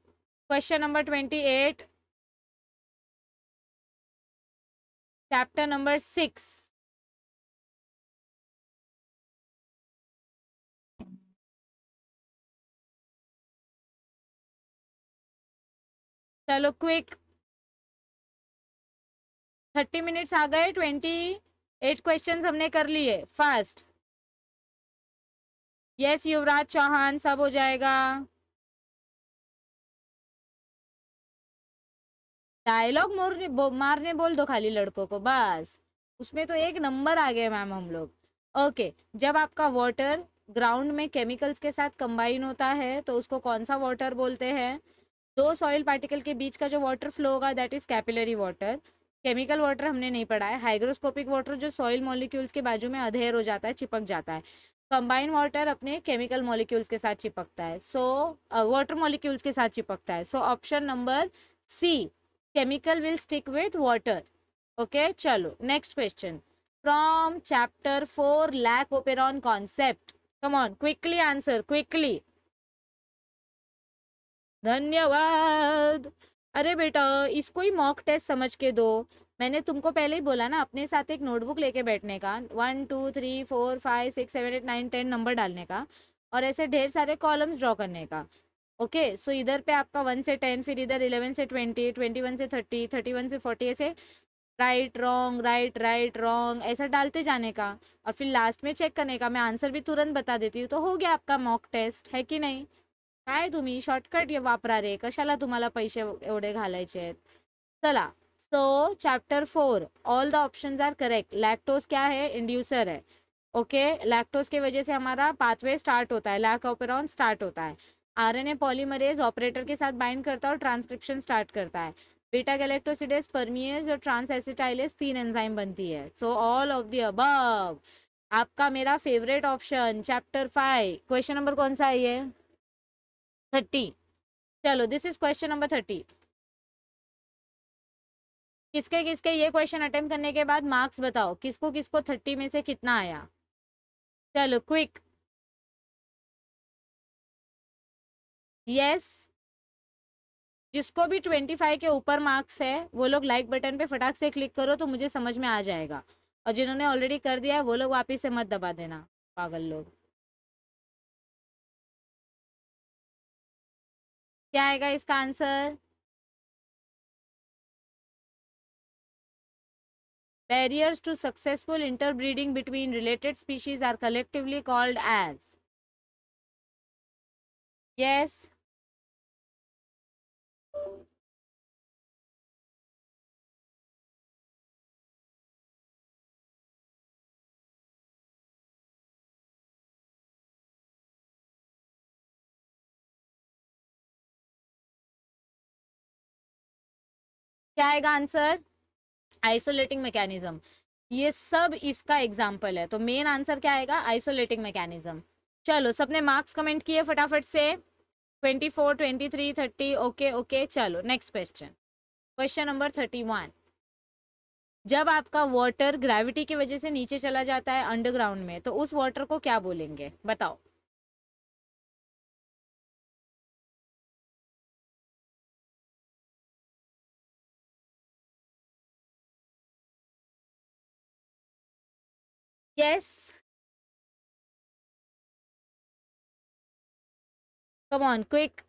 question number twenty eight chapter number six चलो क्विक
थर्टी मिनट्स आ गए ट्वेंटी एट क्वेश्चन हमने कर लिए फर्स्ट यस युवराज चौहान सब हो जाएगा डायलॉग मोरने बो, मारने बोल दो खाली लड़कों को बस उसमें तो एक नंबर
आ गए मैम हम लोग ओके जब आपका वाटर ग्राउंड में केमिकल्स के साथ कंबाइन होता है तो उसको कौन सा वाटर बोलते हैं दो सॉइल पार्टिकल के बीच का जो वाटर फ्लो होगा that is capillary water chemical water हमने नहीं पढ़ा है हाइग्रोस्कोपिक वाटर जो सॉइल मॉलिक्यूल्स के बाजू में अधेर हो जाता है चिपक जाता है कंबाइन वाटर अपने केमिकल मॉलिक्यूल्स के साथ चिपकता है सो वाटर मॉलिक्यूल्स के साथ चिपकता है so option number C chemical will stick with water okay चलो next question from chapter four lac operon concept come on quickly answer quickly धन्यवाद अरे बेटा इसको ही मॉक टेस्ट समझ के दो मैंने तुमको पहले ही बोला ना अपने साथ एक नोटबुक लेके बैठने का one two three four five six seven eight nine ten number डालने का और ऐसे ढेर सारे कॉलम्स ड्रॉ करने का ओके okay, सो so इधर पे आपका वन से टेन फिर इधर इलेवन से ट्वेंटी ट्वेंटी वन से थर्टी थर्टी वन से फोर्टी ऐसे right wrong right right wrong ऐसा डालते जाने का और फिर लास्ट में चेक करने का मैं आंसर भी तुरंत बता देती हूँ तो हो गया आपका मॉक टेस्ट है कि नहीं काय तुम्ही शॉर्टकट वापरा रे कशाला तुम्हाला पैसे एवढे घालायचे आहेत चला so chapter four all the option are correct lactose क्या है इंड्यूसर है ओके okay? लैक्टोज के वजह से हमारा पाथवे स्टार्ट होता है ऑपरॉन स्टार्ट होता है R N A polymerase operator के साथ बाइंड करता है और ट्रांसक्रिप्शन स्टार्ट करता है बीटा गैलेक्टोसिडेस परमिएज और ट्रांस एसिटाइलेस तीन एंजाइम बनती है so all of the above आपका मेरा favourite option chapter five question number कौन सा है ये
थर्टी चलो this is question number thirty किसके किसके ये क्वेश्चन अटेम्प्ट करने के बाद मार्क्स बताओ किसको किसको थर्टी में से कितना आया चलो क्विक यस जिसको भी ट्वेंटी फाइव के ऊपर
मार्क्स है वो लोग लाइक बटन पे फटाक से क्लिक करो तो मुझे समझ में आ जाएगा और जिन्होंने ऑलरेडी
कर दिया है वो लोग वापिस से मत दबा देना पागल लोग क्या आएगा इसका answer barriers to successful interbreeding between related species are collectively called as yes
क्या आएगा आंसर आइसोलेटिंग मैकेनिज्म ये सब इसका
एग्जाम्पल है तो मेन आंसर क्या आएगा आइसोलेटिंग मैकेनिज्म चलो सबने मार्क्स कमेंट किए फटाफट से twenty four twenty three thirty okay okay चलो next question question number thirty one जब आपका वाटर ग्रेविटी की वजह से नीचे
चला जाता है अंडरग्राउंड में तो उस वाटर को क्या बोलेंगे बताओ Yes. Come on, quick.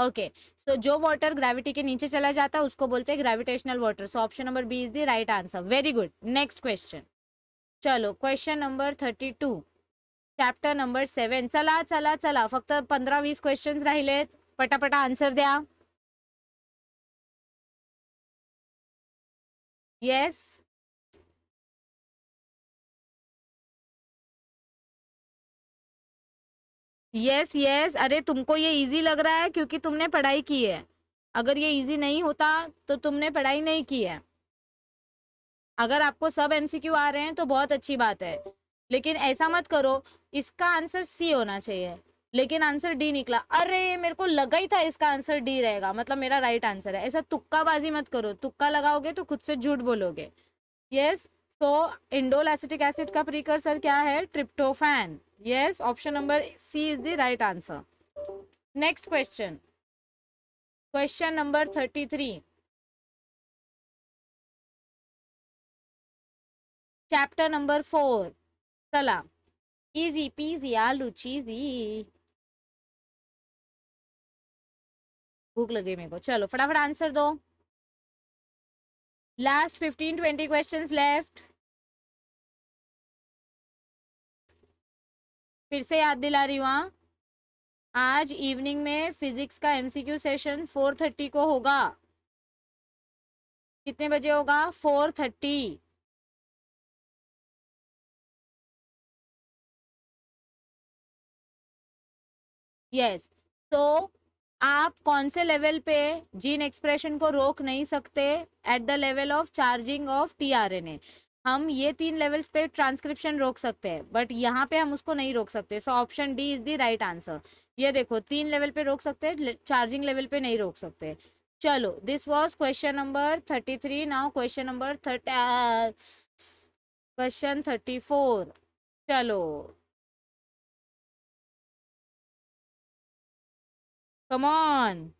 Okay okay. So so, जो वाटर ग्रेविटी के नीचे
चला जाता है उसको बोलते हैं gravitational water so option number B is the right answer very good next question चलो question number thirty two chapter number seven चला चला
चला फक्त पंद्रह वीस क्वेश्चन राहिलेत पटापटा आंसर दया यस यस यस अरे तुमको ये इजी लग रहा है क्योंकि तुमने पढ़ाई की है अगर ये इजी
नहीं होता तो तुमने पढ़ाई नहीं की है अगर आपको सब एमसीक्यू आ रहे हैं तो बहुत अच्छी बात है लेकिन ऐसा मत करो इसका आंसर सी होना चाहिए लेकिन आंसर डी निकला अरे मेरे को लगा ही था इसका आंसर डी रहेगा मतलब मेरा राइट आंसर है ऐसा तुक्काबाजी मत करो तुक्का लगाओगे तो खुद से झूठ बोलोगे यस तो इंडोल एसिटिक एसिड का प्रीकर्सर क्या है tryptophan yes option number C is
the right answer next question question number thirty three chapter number four चला इजी पीजी आलू चीजी भूख लगे मेरे को चलो फटाफट आंसर दो last fifteen twenty questions left फिर से याद दिला रही हूँ हाँ। आज इवनिंग में फिजिक्स का एमसीक्यू सेशन फोर थर्टी को होगा कितने बजे होगा फोर थर्टी
यस तो आप कौन से लेवल पे जीन एक्सप्रेशन
को रोक नहीं सकते at the level of charging of a हम ये तीन लेवल्स पे ट्रांसक्रिप्शन रोक सकते हैं बट यहाँ पे हम उसको नहीं रोक सकते so option D is the right answer ये देखो तीन लेवल पे रोक सकते हैं चार्जिंग लेवल पे नहीं रोक सकते चलो this was question number thirty three now question number thirty
question thirty four चलो Come on.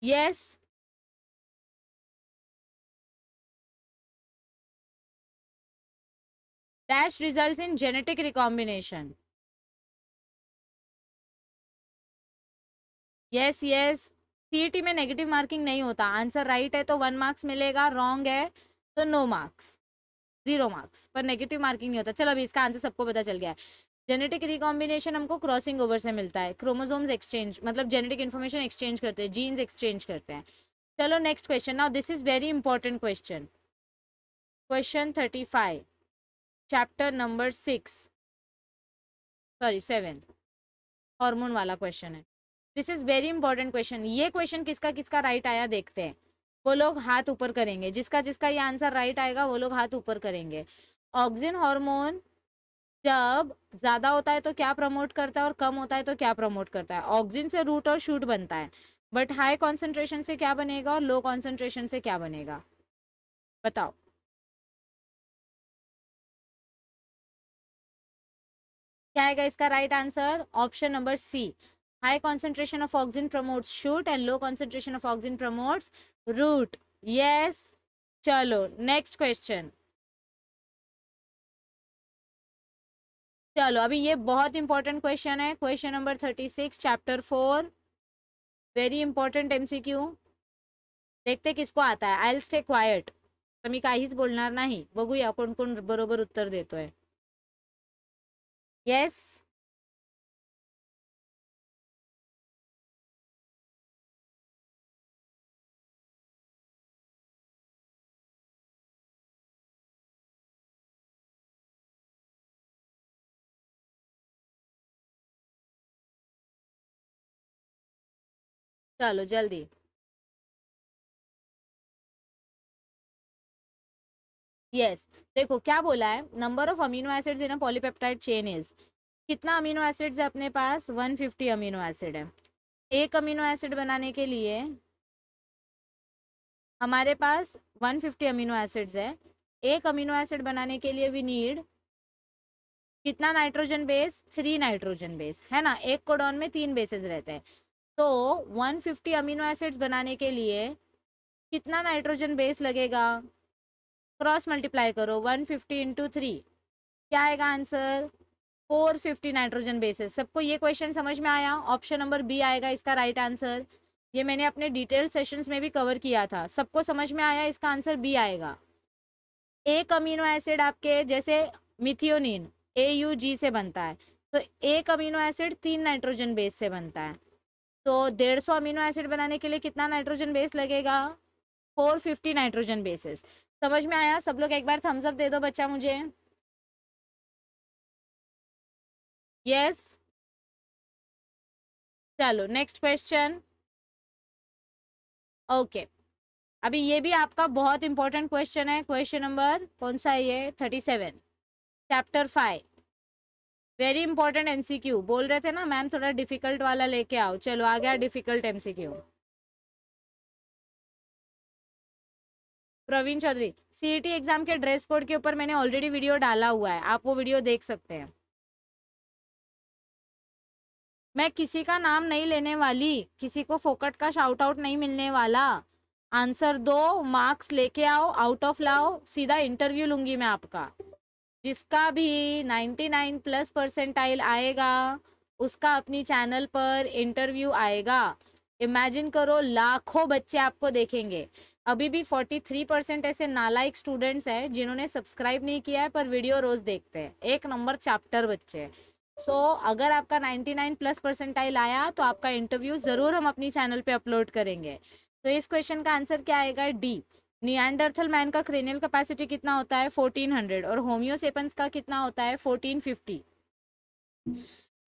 Yes.
Dash results in genetic recombination. Yes yes CET में नेगेटिव मार्किंग नहीं होता
आंसर राइट right है तो वन मार्क्स मिलेगा रॉन्ग है तो नो मार्क्स जीरो मार्क्स पर नेगेटिव मार्किंग नहीं होता चलो अभी इसका आंसर सबको पता चल गया है जेनेटिक रिकॉम्बिनेशन हमको क्रॉसिंग ओवर से मिलता है क्रोमोजोम्स एक्सचेंज मतलब जेनेटिक इन्फॉर्मेशन एक्सचेंज करते हैं जीन्स एक्सचेंज करते हैं चलो
next question now this is very important question question thirty five chapter number six sorry seven
hormone वाला क्वेश्चन है this is very important question ये क्वेश्चन किसका किसका राइट आया देखते हैं वो लोग हाथ ऊपर करेंगे जिसका जिसका ये आंसर राइट आएगा वो लोग हाथ ऊपर करेंगे ऑक्सीजन हार्मोन जब ज़्यादा होता है तो क्या प्रमोट करता है और कम होता है तो क्या प्रमोट करता है ऑक्सीजन से रूट और शूट बनता है बट हाई कॉन्सेंट्रेशन से क्या बनेगा और लो
कॉन्सेंट्रेशन से क्या बनेगा बताओ क्या आएगा इसका right answer option number C high concentration of oxygen promotes shoot and low concentration of oxygen promotes root yes चलो नेक्स्ट क्वेश्चन चलो अभी ये बहुत इंपॉर्टेंट क्वेश्चन है question number thirty six chapter four very easy MCQ देखते किसको आता है आई स्टे क्वाइट तर का हीच बोलणार नाही बघूया कोण कोण बरोबर उत्तर देतोय येस
चलो जल्दी
यस yes. देखो क्या बोला है number of amino acids in a polypeptide chain is कितना अमीनो एसिड्स है अपने पास 150
अमीनो एसिड है एक अमीनो एसिड बनाने के लिए हमारे पास 150 अमीनो एसिड्स है एक अमीनो एसिड बनाने के लिए वी नीड कितना nitrogen base three nitrogen base है ना एक कोडॉन में तीन बेसेज रहते हैं तो 150 अमीनो एसिड्स बनाने के लिए कितना नाइट्रोजन बेस लगेगा क्रॉस मल्टीप्लाई करो 150 फिफ्टी इंटू थ्री क्या आएगा आंसर 450 नाइट्रोजन बेसिस सबको ये क्वेश्चन समझ में आया ऑप्शन नंबर बी आएगा इसका राइट right आंसर ये मैंने अपने डिटेल सेशंस में भी कवर किया था सबको समझ में आया इसका आंसर बी आएगा एक अमीनो एसिड आपके जैसे मिथियोनिन ए यू जी से बनता है तो एक अमीनो एसिड तीन नाइट्रोजन बेस से बनता है तो डेढ़ सौ अमीनो एसिड बनाने के लिए कितना नाइट्रोजन बेस लगेगा
फोर फिफ्टी नाइट्रोजन बेसिस समझ में आया सब लोग एक बार थम्स अप दे दो बच्चा मुझे यस चलो नेक्स्ट क्वेश्चन ओके अभी ये भी आपका बहुत इंपॉर्टेंट क्वेश्चन है क्वेश्चन नंबर कौन सा है ये thirty seven
chapter five very important MCQ बोल रहे थे ना मैम थोड़ा
डिफिकल्ट वाला लेके आओ चलो आ गया difficult MCQ Praveen Chaudhary CET exam e के ड्रेस कोड के ऊपर मैंने ऑलरेडी वीडियो डाला हुआ है आप वो वीडियो देख सकते हैं
मैं किसी का नाम नहीं लेने वाली किसी को फोकट का शाउट आउट नहीं मिलने वाला आंसर दो मार्क्स लेके आओ आउट ऑफ लाओ सीधा इंटरव्यू लूंगी मैं आपका जिसका भी 99 प्लस परसेंटाइल आएगा उसका अपनी चैनल पर इंटरव्यू आएगा इमेजिन करो लाखों बच्चे आपको देखेंगे अभी भी 43 परसेंट ऐसे नालायक स्टूडेंट्स हैं जिन्होंने सब्सक्राइब नहीं किया है पर वीडियो रोज देखते हैं एक नंबर चैप्टर बच्चे सो so, अगर आपका 99 प्लस परसेंटाइल आया तो आपका इंटरव्यू ज़रूर हम अपनी चैनल पे अपलोड करेंगे तो इस क्वेश्चन का आंसर क्या आएगा डी नियंडरथल मैन का क्रेनियल कैपेसिटी कितना होता है 1400 और होम्योसेपन्स का कितना होता है 1450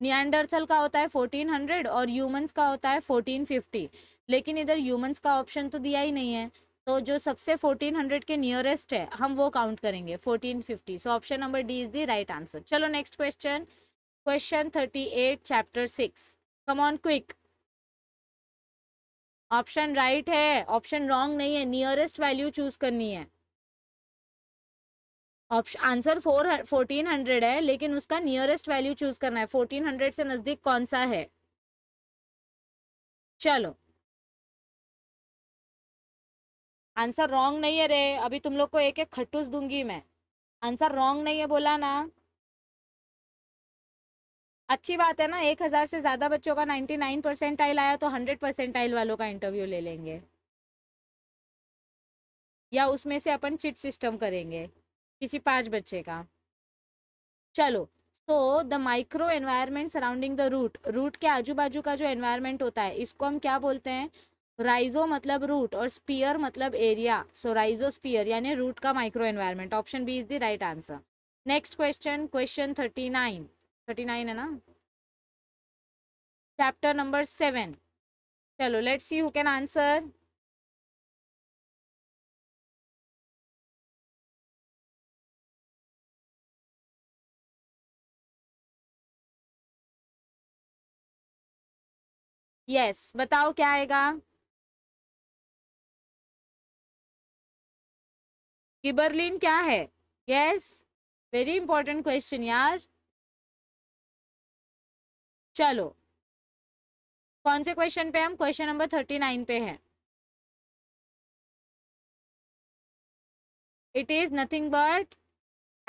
नियंडरथल का होता है 1400 और ह्यूमंस का होता है 1450 लेकिन इधर ह्यूमंस का ऑप्शन तो दिया ही नहीं है तो जो सबसे 1400 के नियरेस्ट है हम वो काउंट करेंगे 1450 so option number D is the right answer चलो next question question 38 chapter six
come on quick option right है ऑप्शन रॉन्ग नहीं है नियरेस्ट वैल्यू चूज करनी है option answer four fourteen hundred है लेकिन उसका नियरेस्ट वैल्यू चूज करना है फोर्टीन हंड्रेड से नजदीक कौन सा है चलो आंसर रॉन्ग नहीं है रे अभी तुम लोग को एक एक खट्टूस दूंगी मैं आंसर रॉन्ग नहीं है बोला ना अच्छी बात है ना एक हज़ार से ज़्यादा
बच्चों का नाइन्टी नाइन परसेंटाइल आया तो हंड्रेड परसेंटाइल वालों का इंटरव्यू ले लेंगे या उसमें से अपन चिट सिस्टम करेंगे किसी पांच बच्चे का चलो तो the micro environment surrounding the root root के आजू बाजू का जो एनवायरमेंट होता है इसको हम क्या बोलते हैं राइजो मतलब रूट और स्पीयर मतलब एरिया सो राइजो स्पीयर यानी रूट का micro environment option B is the right answer
next question question thirty nine thirty nine है ना चैप्टर नंबर सेवन चलो let's see who can answer
yes yes, बताओ क्या आएगा
किबरलिन क्या है यस वेरी इंपॉर्टेंट क्वेश्चन यार चलो कौन से क्वेश्चन पे हम क्वेश्चन नंबर थर्टी नाइन पे है it is nothing but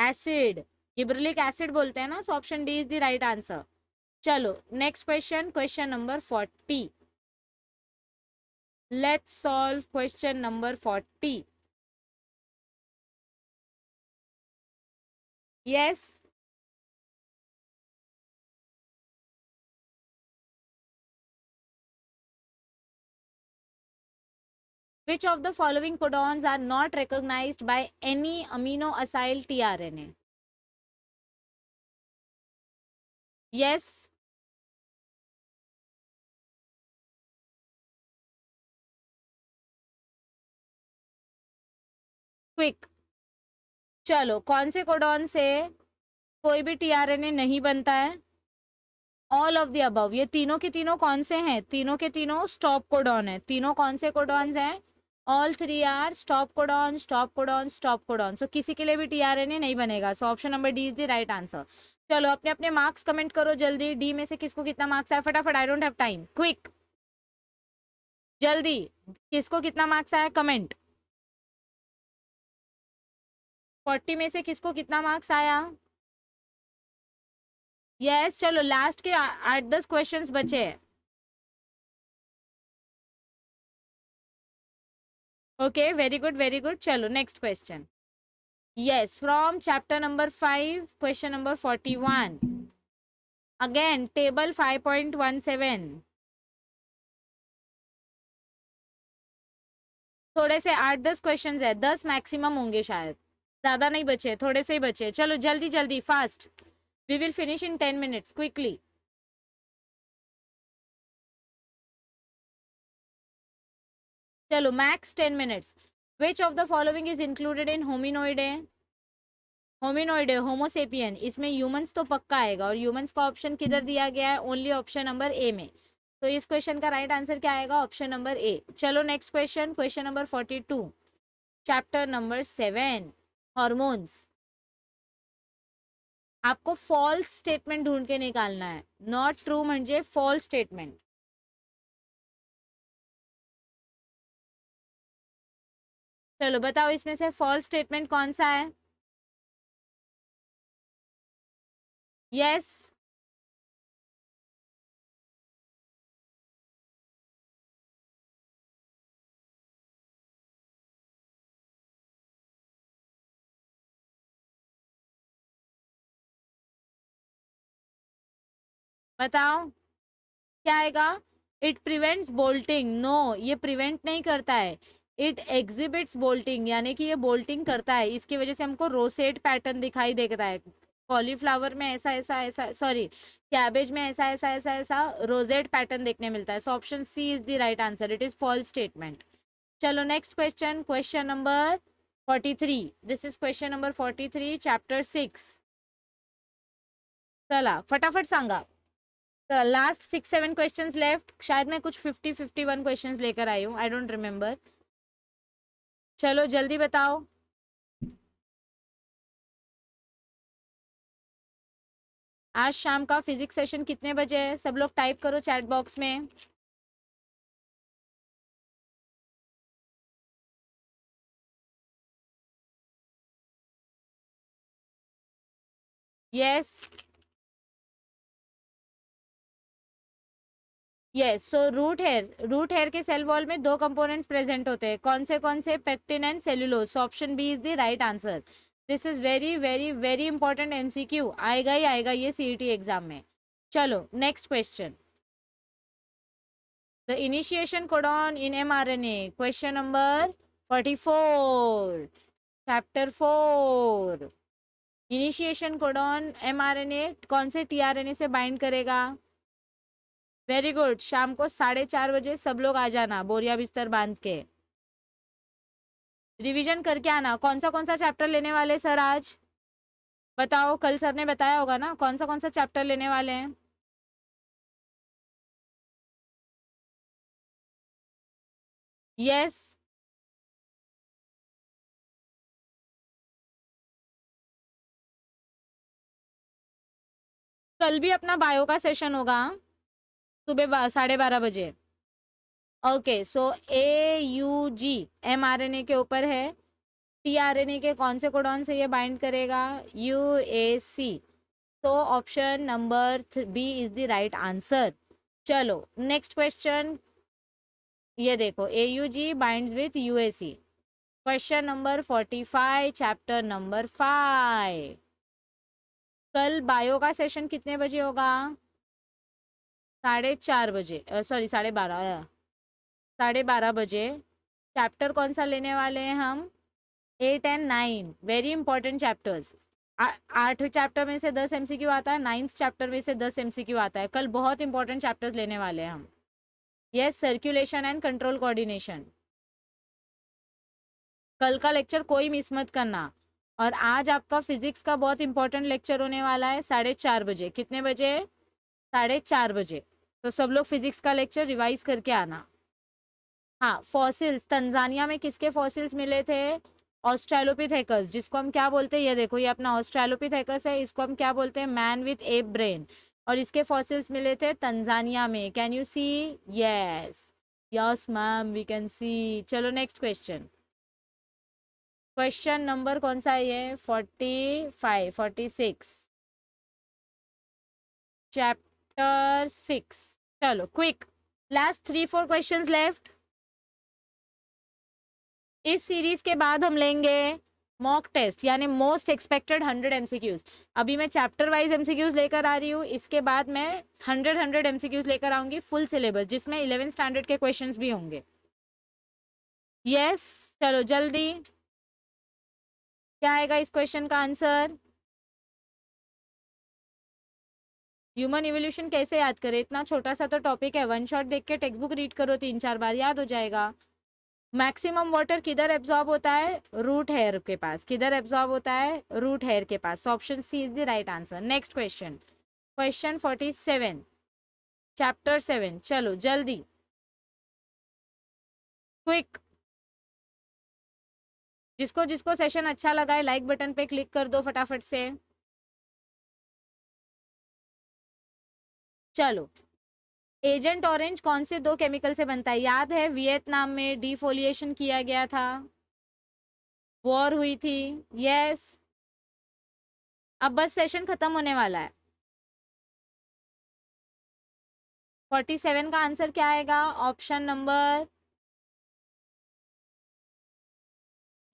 acid gibberellic acid बोलते हैं ना so option D is the right answer चलो next question question number forty let's solve question number forty yes Which of the following codons are not recognized by any amino acyl tRNA? Yes. Quick चलो कौन से कोडॉन से कोई भी टीआरएनए नहीं बनता है ऑल ऑफ द अबव ये
तीनों के तीनों कौन से हैं तीनों के तीनों स्टॉप कोडॉन है तीनों कौन से कोडॉन्स हैं all three are stop codon stop codon stop codon so किसी के लिए भी टी आर एन ए नहीं बनेगा so option number D is the right answer चलो अपने अपने मार्क्स कमेंट करो जल्दी डी में से किसको कितना मार्क्स आया फटाफट
I don't have time quick जल्दी किसको कितना मार्क्स आया कमेंट फोर्टी में से किसको कितना मार्क्स आया यस yes, चलो लास्ट के आठ दस क्वेश्चंस बचे हैं okay very good very good चलो next question yes from chapter number five question number forty one again table five point one seven थोड़े से आठ दस क्वेश्चन है दस मैक्सिमम होंगे शायद ज़्यादा नहीं बचे थोड़े से ही बचे चलो जल्दी जल्दी fast we will finish in ten minutes quickly चलो max ten minutes which of the following is included in hominoidea hominoidea
homo sapien इसमें ह्यूमंस तो पक्का आएगा और ह्यूमंस का ऑप्शन किधर दिया गया है ओनली ऑप्शन नंबर ए में तो इस क्वेश्चन का राइट right आंसर क्या आएगा ऑप्शन नंबर ए चलो next question question number forty two chapter number seven hormones
आपको फॉल्स स्टेटमेंट ढूंढ के निकालना है नॉट ट्रू मे फॉल्स स्टेटमेंट
चलो बताओ इसमें से फॉल्स स्टेटमेंट कौन सा है यस
बताओ क्या आएगा इट प्रिवेंट्स बोल्टिंग नो ये प्रिवेंट नहीं करता है इट
एग्जिबिट्स बोल्टिंग यानी कि ये बोल्टिंग करता है इसकी वजह से हमको रोसेट पैटर्न दिखाई देता है कॉलीफ्लावर में ऐसा ऐसा ऐसा सॉरी कैबेज में ऐसा ऐसा ऐसा ऐसा रोजेट पैटर्न देखने मिलता है so option C is the right answer it is false statement चलो next question question number forty three this is question number forty three chapter six चला फटाफट सांगा last six seven
question left शायद मैं कुछ फिफ्टी फिफ्टी वन क्वेश्चन लेकर आई हूँ आई डोंट रिमेंबर चलो जल्दी बताओ आज शाम का फिजिक्स सेशन कितने बजे है सब लोग टाइप करो चैट बॉक्स में yes yes. Yes so root hair root hair के सेल वॉल में दो कंपोनेंट्स प्रेजेंट होते हैं कौन से
कौन से pectin and cellulose option B is the right answer this is very very very important MCQ आएगा ही आएगा ये टी एग्जाम e में चलो next question the initiation codon in A question number four chapter four initiation codon A कौन से ए से बाइंड करेगा वेरी गुड शाम को साढ़े चार बजे सब लोग आ जाना बोरिया बिस्तर बांध के रिवीजन करके आना कौन सा कौन सा चैप्टर लेने वाले सर आज
बताओ कल सर ने बताया होगा ना कौन सा कौन सा चैप्टर लेने वाले हैं यस
कल भी अपना बायो का सेशन होगा सुबह साढ़े बारह बजे okay so A U G M
R N A के ऊपर है टी आर एन ए के कौन से कोडॉन से ये बाइंड करेगा यू ए सी तो option number B is the right answer चलो नेक्स्ट क्वेश्चन ये देखो A U G bind with U A C question number forty five chapter number five कल बायो का सेशन कितने बजे होगा साढ़े चार बजे सॉरी साढ़े बारह साढ़े बारह बजे चैप्टर कौन सा लेने वाले हैं हम eight and nine very important chapters आठ चैप्टर में से दस एमसीक्यू आता है नाइन्थ चैप्टर में से दस एमसीक्यू आता है कल बहुत इंपॉर्टेंट चैप्टर्स लेने वाले हैं हम yes circulation and control coordination कल का लेक्चर कोई मिस मत करना और आज आपका फिजिक्स का बहुत इंपॉर्टेंट लेक्चर होने वाला है साढ़े चार बजे कितने बजे साढ़े चार बजे तो सब लोग फिजिक्स का लेक्चर रिवाइज करके आना हाँ फॉसिल्स तंजानिया में किसके फॉसिल्स मिले थे ऑस्ट्रेलोपिथेकस जिसको हम क्या बोलते हैं ये देखो ये अपना ऑस्ट्रेलोपिथेकस है इसको हम क्या बोलते हैं मैन विथ ए ब्रेन और इसके फॉसिल्स मिले थे तंजानिया में can you see yes yes ma'am we can see चलो नेक्स्ट क्वेश्चन
क्वेश्चन नंबर कौन सा है ये forty five forty six chap chapter six चलो quick last three four question left
इस सीरीज के बाद हम लेंगे मॉक टेस्ट यानी मोस्ट एक्सपेक्टेड हंड्रेड एमसीक्यूज अभी मैं चैप्टर वाइज एमसीक्यूज लेकर आ रही हूँ इसके बाद मैं हंड्रेड हंड्रेड एमसीक्यूज लेकर आऊंगी
फुल सिलेबस जिसमें इलेवन स्टैंडर्ड के क्वेश्चन भी होंगे यस yes, चलो जल्दी क्या आएगा इस क्वेश्चन का आंसर ह्यूमन इवोल्यूशन कैसे याद करें इतना छोटा सा तो
टॉपिक है वन शॉट देख के टेक्स्ट बुक रीड करो तीन चार बार याद हो जाएगा मैक्सिमम वाटर किधर एब्जॉर्ब होता है रूट हेयर के पास किधर एब्जॉर्ब होता है रूट हेयर के पास option
C is the right answer next question question forty seven chapter seven चलो जल्दी क्विक जिसको जिसको सेशन अच्छा लगा है लाइक बटन पे क्लिक कर दो फटाफट से चलो एजेंट ऑरेंज कौन से दो केमिकल से बनता है याद है वियतनाम में डिफोलिएशन किया गया था वॉर हुई थी यस अब बस सेशन खत्म होने वाला है फोर्टी सेवन का आंसर क्या आएगा option number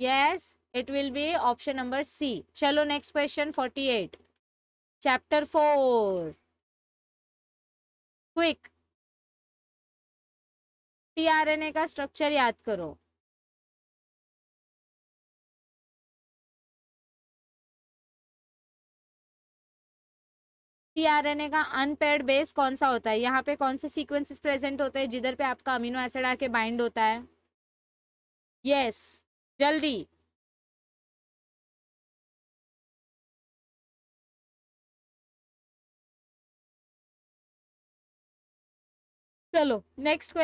yes it will be option number C चलो next question forty eight chapter four quick tRNA का स्ट्रक्चर याद करो
टीआरएनए का अनपेड बेस कौन सा होता है यहाँ पे कौन से
सीक्वेंसेस प्रेजेंट होते हैं जिधर पे आपका अमीनो एसिड आके बाइंड होता है यस yes, जल्दी चलो नेक्स्ट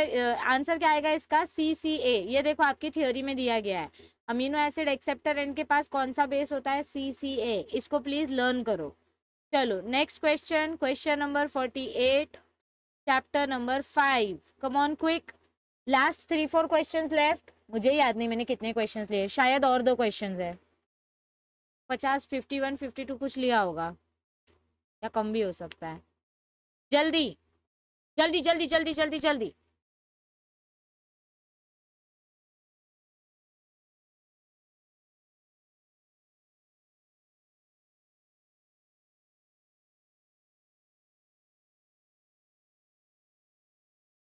आंसर क्या आएगा इसका सी सी ए ये देखो आपकी थ्योरी में
दिया गया है अमीनो एसिड एक्सेप्टर एंड के पास कौन सा बेस होता है सी सी ए इसको प्लीज लर्न करो चलो next question question number forty eight chapter number five come on quick last three four question left मुझे याद नहीं मैंने कितने क्वेश्चन लिए शायद और दो क्वेश्चन है पचास फिफ्टी वन फिफ्टी टू कुछ लिया
होगा या कम भी हो सकता है जल्दी जल्दी जल्दी जल्दी जल्दी जल्दी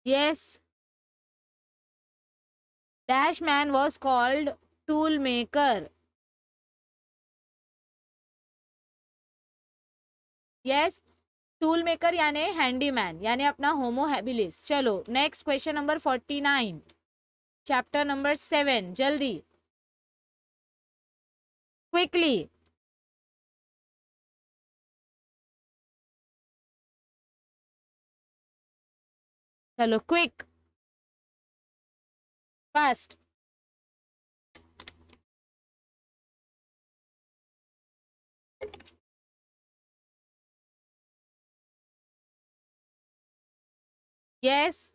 yes dash man was
called tool maker yes tool maker यानी हैंडीमैन यानी अपना होमो हैबिलिस चलो next question number forty nine chapter number seven जल्दी क्विकली
चलो क्विक फास्ट yes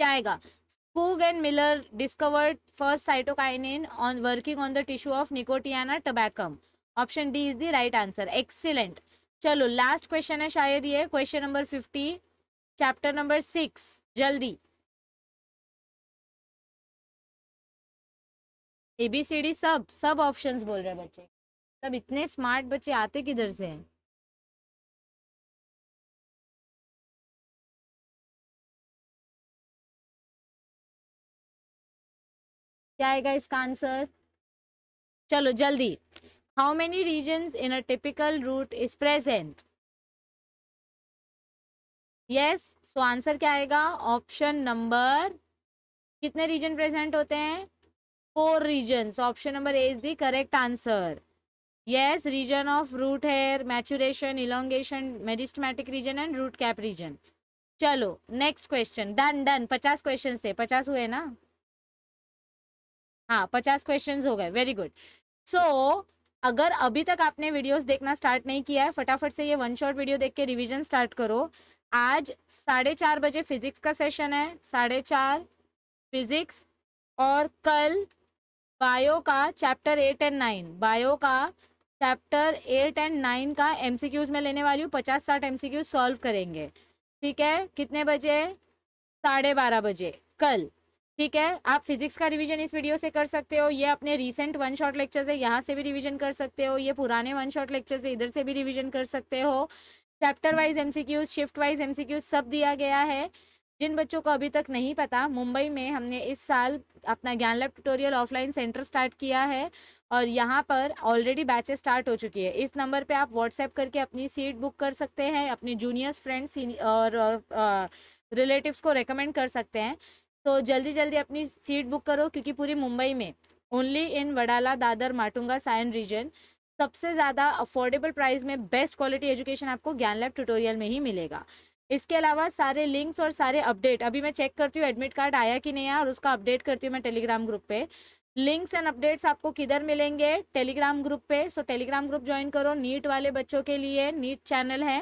जाएगा Skoog and Miller discovered first
cytokine on working on the tissue of Nicotiana tabacum option D is the right answer
excellent चलो लास्ट क्वेश्चन है शायद ये question number fifty chapter number six जल्दी एबीसीडी सब सब ऑप्शंस बोल रहे हैं बच्चे तब इतने स्मार्ट बच्चे आते किधर से हैं क्या आएगा इसका आंसर चलो जल्दी how many region in a typical root is present yes so answer क्या आएगा ऑप्शन नंबर कितने रीजन प्रेजेंट होते हैं
four region option number A is the correct answer yes region of root hair maturation elongation meristematic region and root cap region चलो नेक्स्ट क्वेश्चन डन डन पचास क्वेश्चन थे पचास हुए ना हाँ पचास क्वेश्चन हो गए वेरी गुड सो अगर अभी तक आपने वीडियोस देखना स्टार्ट नहीं किया है फटाफट से ये वन शॉट वीडियो देख के रिवीजन स्टार्ट करो आज साढ़े चार बजे फिजिक्स का सेशन है साढ़े चार फिजिक्स और कल बायो का chapter eight and nine bio का चैप्टर एट एंड नाइन का एमसीक्यूज में लेने वाली हूँ पचास साठ एमसीक्यूज सॉल्व करेंगे ठीक है कितने बजे साढ़े बारह बजे कल ठीक है आप फिजिक्स का रिवीजन इस वीडियो से कर सकते हो ये अपने रीसेंट वन शॉट लेक्चर से यहाँ से भी रिवीजन कर सकते हो ये पुराने वन शॉट लेक्चर से इधर से भी रिवीजन कर सकते हो chapter wise Qs shift wise Qs सब दिया गया है जिन बच्चों को अभी तक नहीं पता मुंबई में हमने इस साल अपना Gyan Lab tutorial offline centre start किया है और यहाँ पर ऑलरेडी बैचेस स्टार्ट हो चुकी है इस नंबर पे आप व्हाट्सएप करके अपनी सीट बुक कर सकते हैं अपने जूनियर्स फ्रेंड्स और रिलेटिव्स को रेकमेंड कर सकते हैं तो जल्दी जल्दी अपनी सीट बुक करो क्योंकि पूरी मुंबई में only in Wadala Dadar Matunga Sion region सबसे ज़्यादा अफोर्डेबल प्राइस में बेस्ट क्वालिटी एजुकेशन आपको ज्ञान लैब ट्यूटोरियल में ही मिलेगा इसके अलावा सारे लिंक्स और सारे अपडेट अभी मैं चेक करती हूँ एडमिट कार्ड आया कि नहीं आया और उसका अपडेट करती हूँ मैं टेलीग्राम ग्रुप पे लिंक्स एंड अपडेट्स आपको किधर मिलेंगे टेलीग्राम ग्रुप पे सो टेलीग्राम ग्रुप ज्वाइन करो नीट वाले बच्चों के लिए नीट चैनल है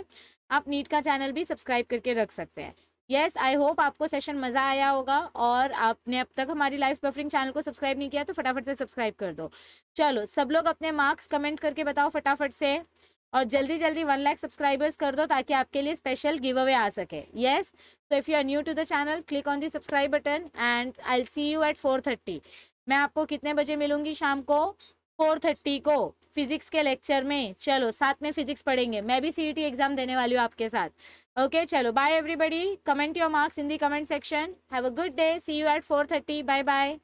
आप नीट का चैनल भी सब्सक्राइब करके रख सकते हैं येस आई होप आपको सेशन मज़ा आया होगा और आपने अब तक हमारी लाइफ बफरिंग चैनल को सब्सक्राइब नहीं किया तो फटाफट से सब्सक्राइब कर दो चलो सब लोग अपने मार्क्स कमेंट करके बताओ फटाफट से और जल्दी जल्दी वन लाख सब्सक्राइबर्स कर दो ताकि आपके लिए स्पेशल गिव अवे आ सके येस तो if you are new to the channel click on the subscribe button and I see you at four thirty मैं आपको कितने बजे मिलूंगी शाम को फोर थर्टी को फिजिक्स के लेक्चर में चलो साथ में फिजिक्स पढ़ेंगे मैं भी टी एग्जाम e देने वाली हूँ आपके साथ ओके चलो bye everybody comment your
marks in the comment section have a good day see you at four thirty bye bye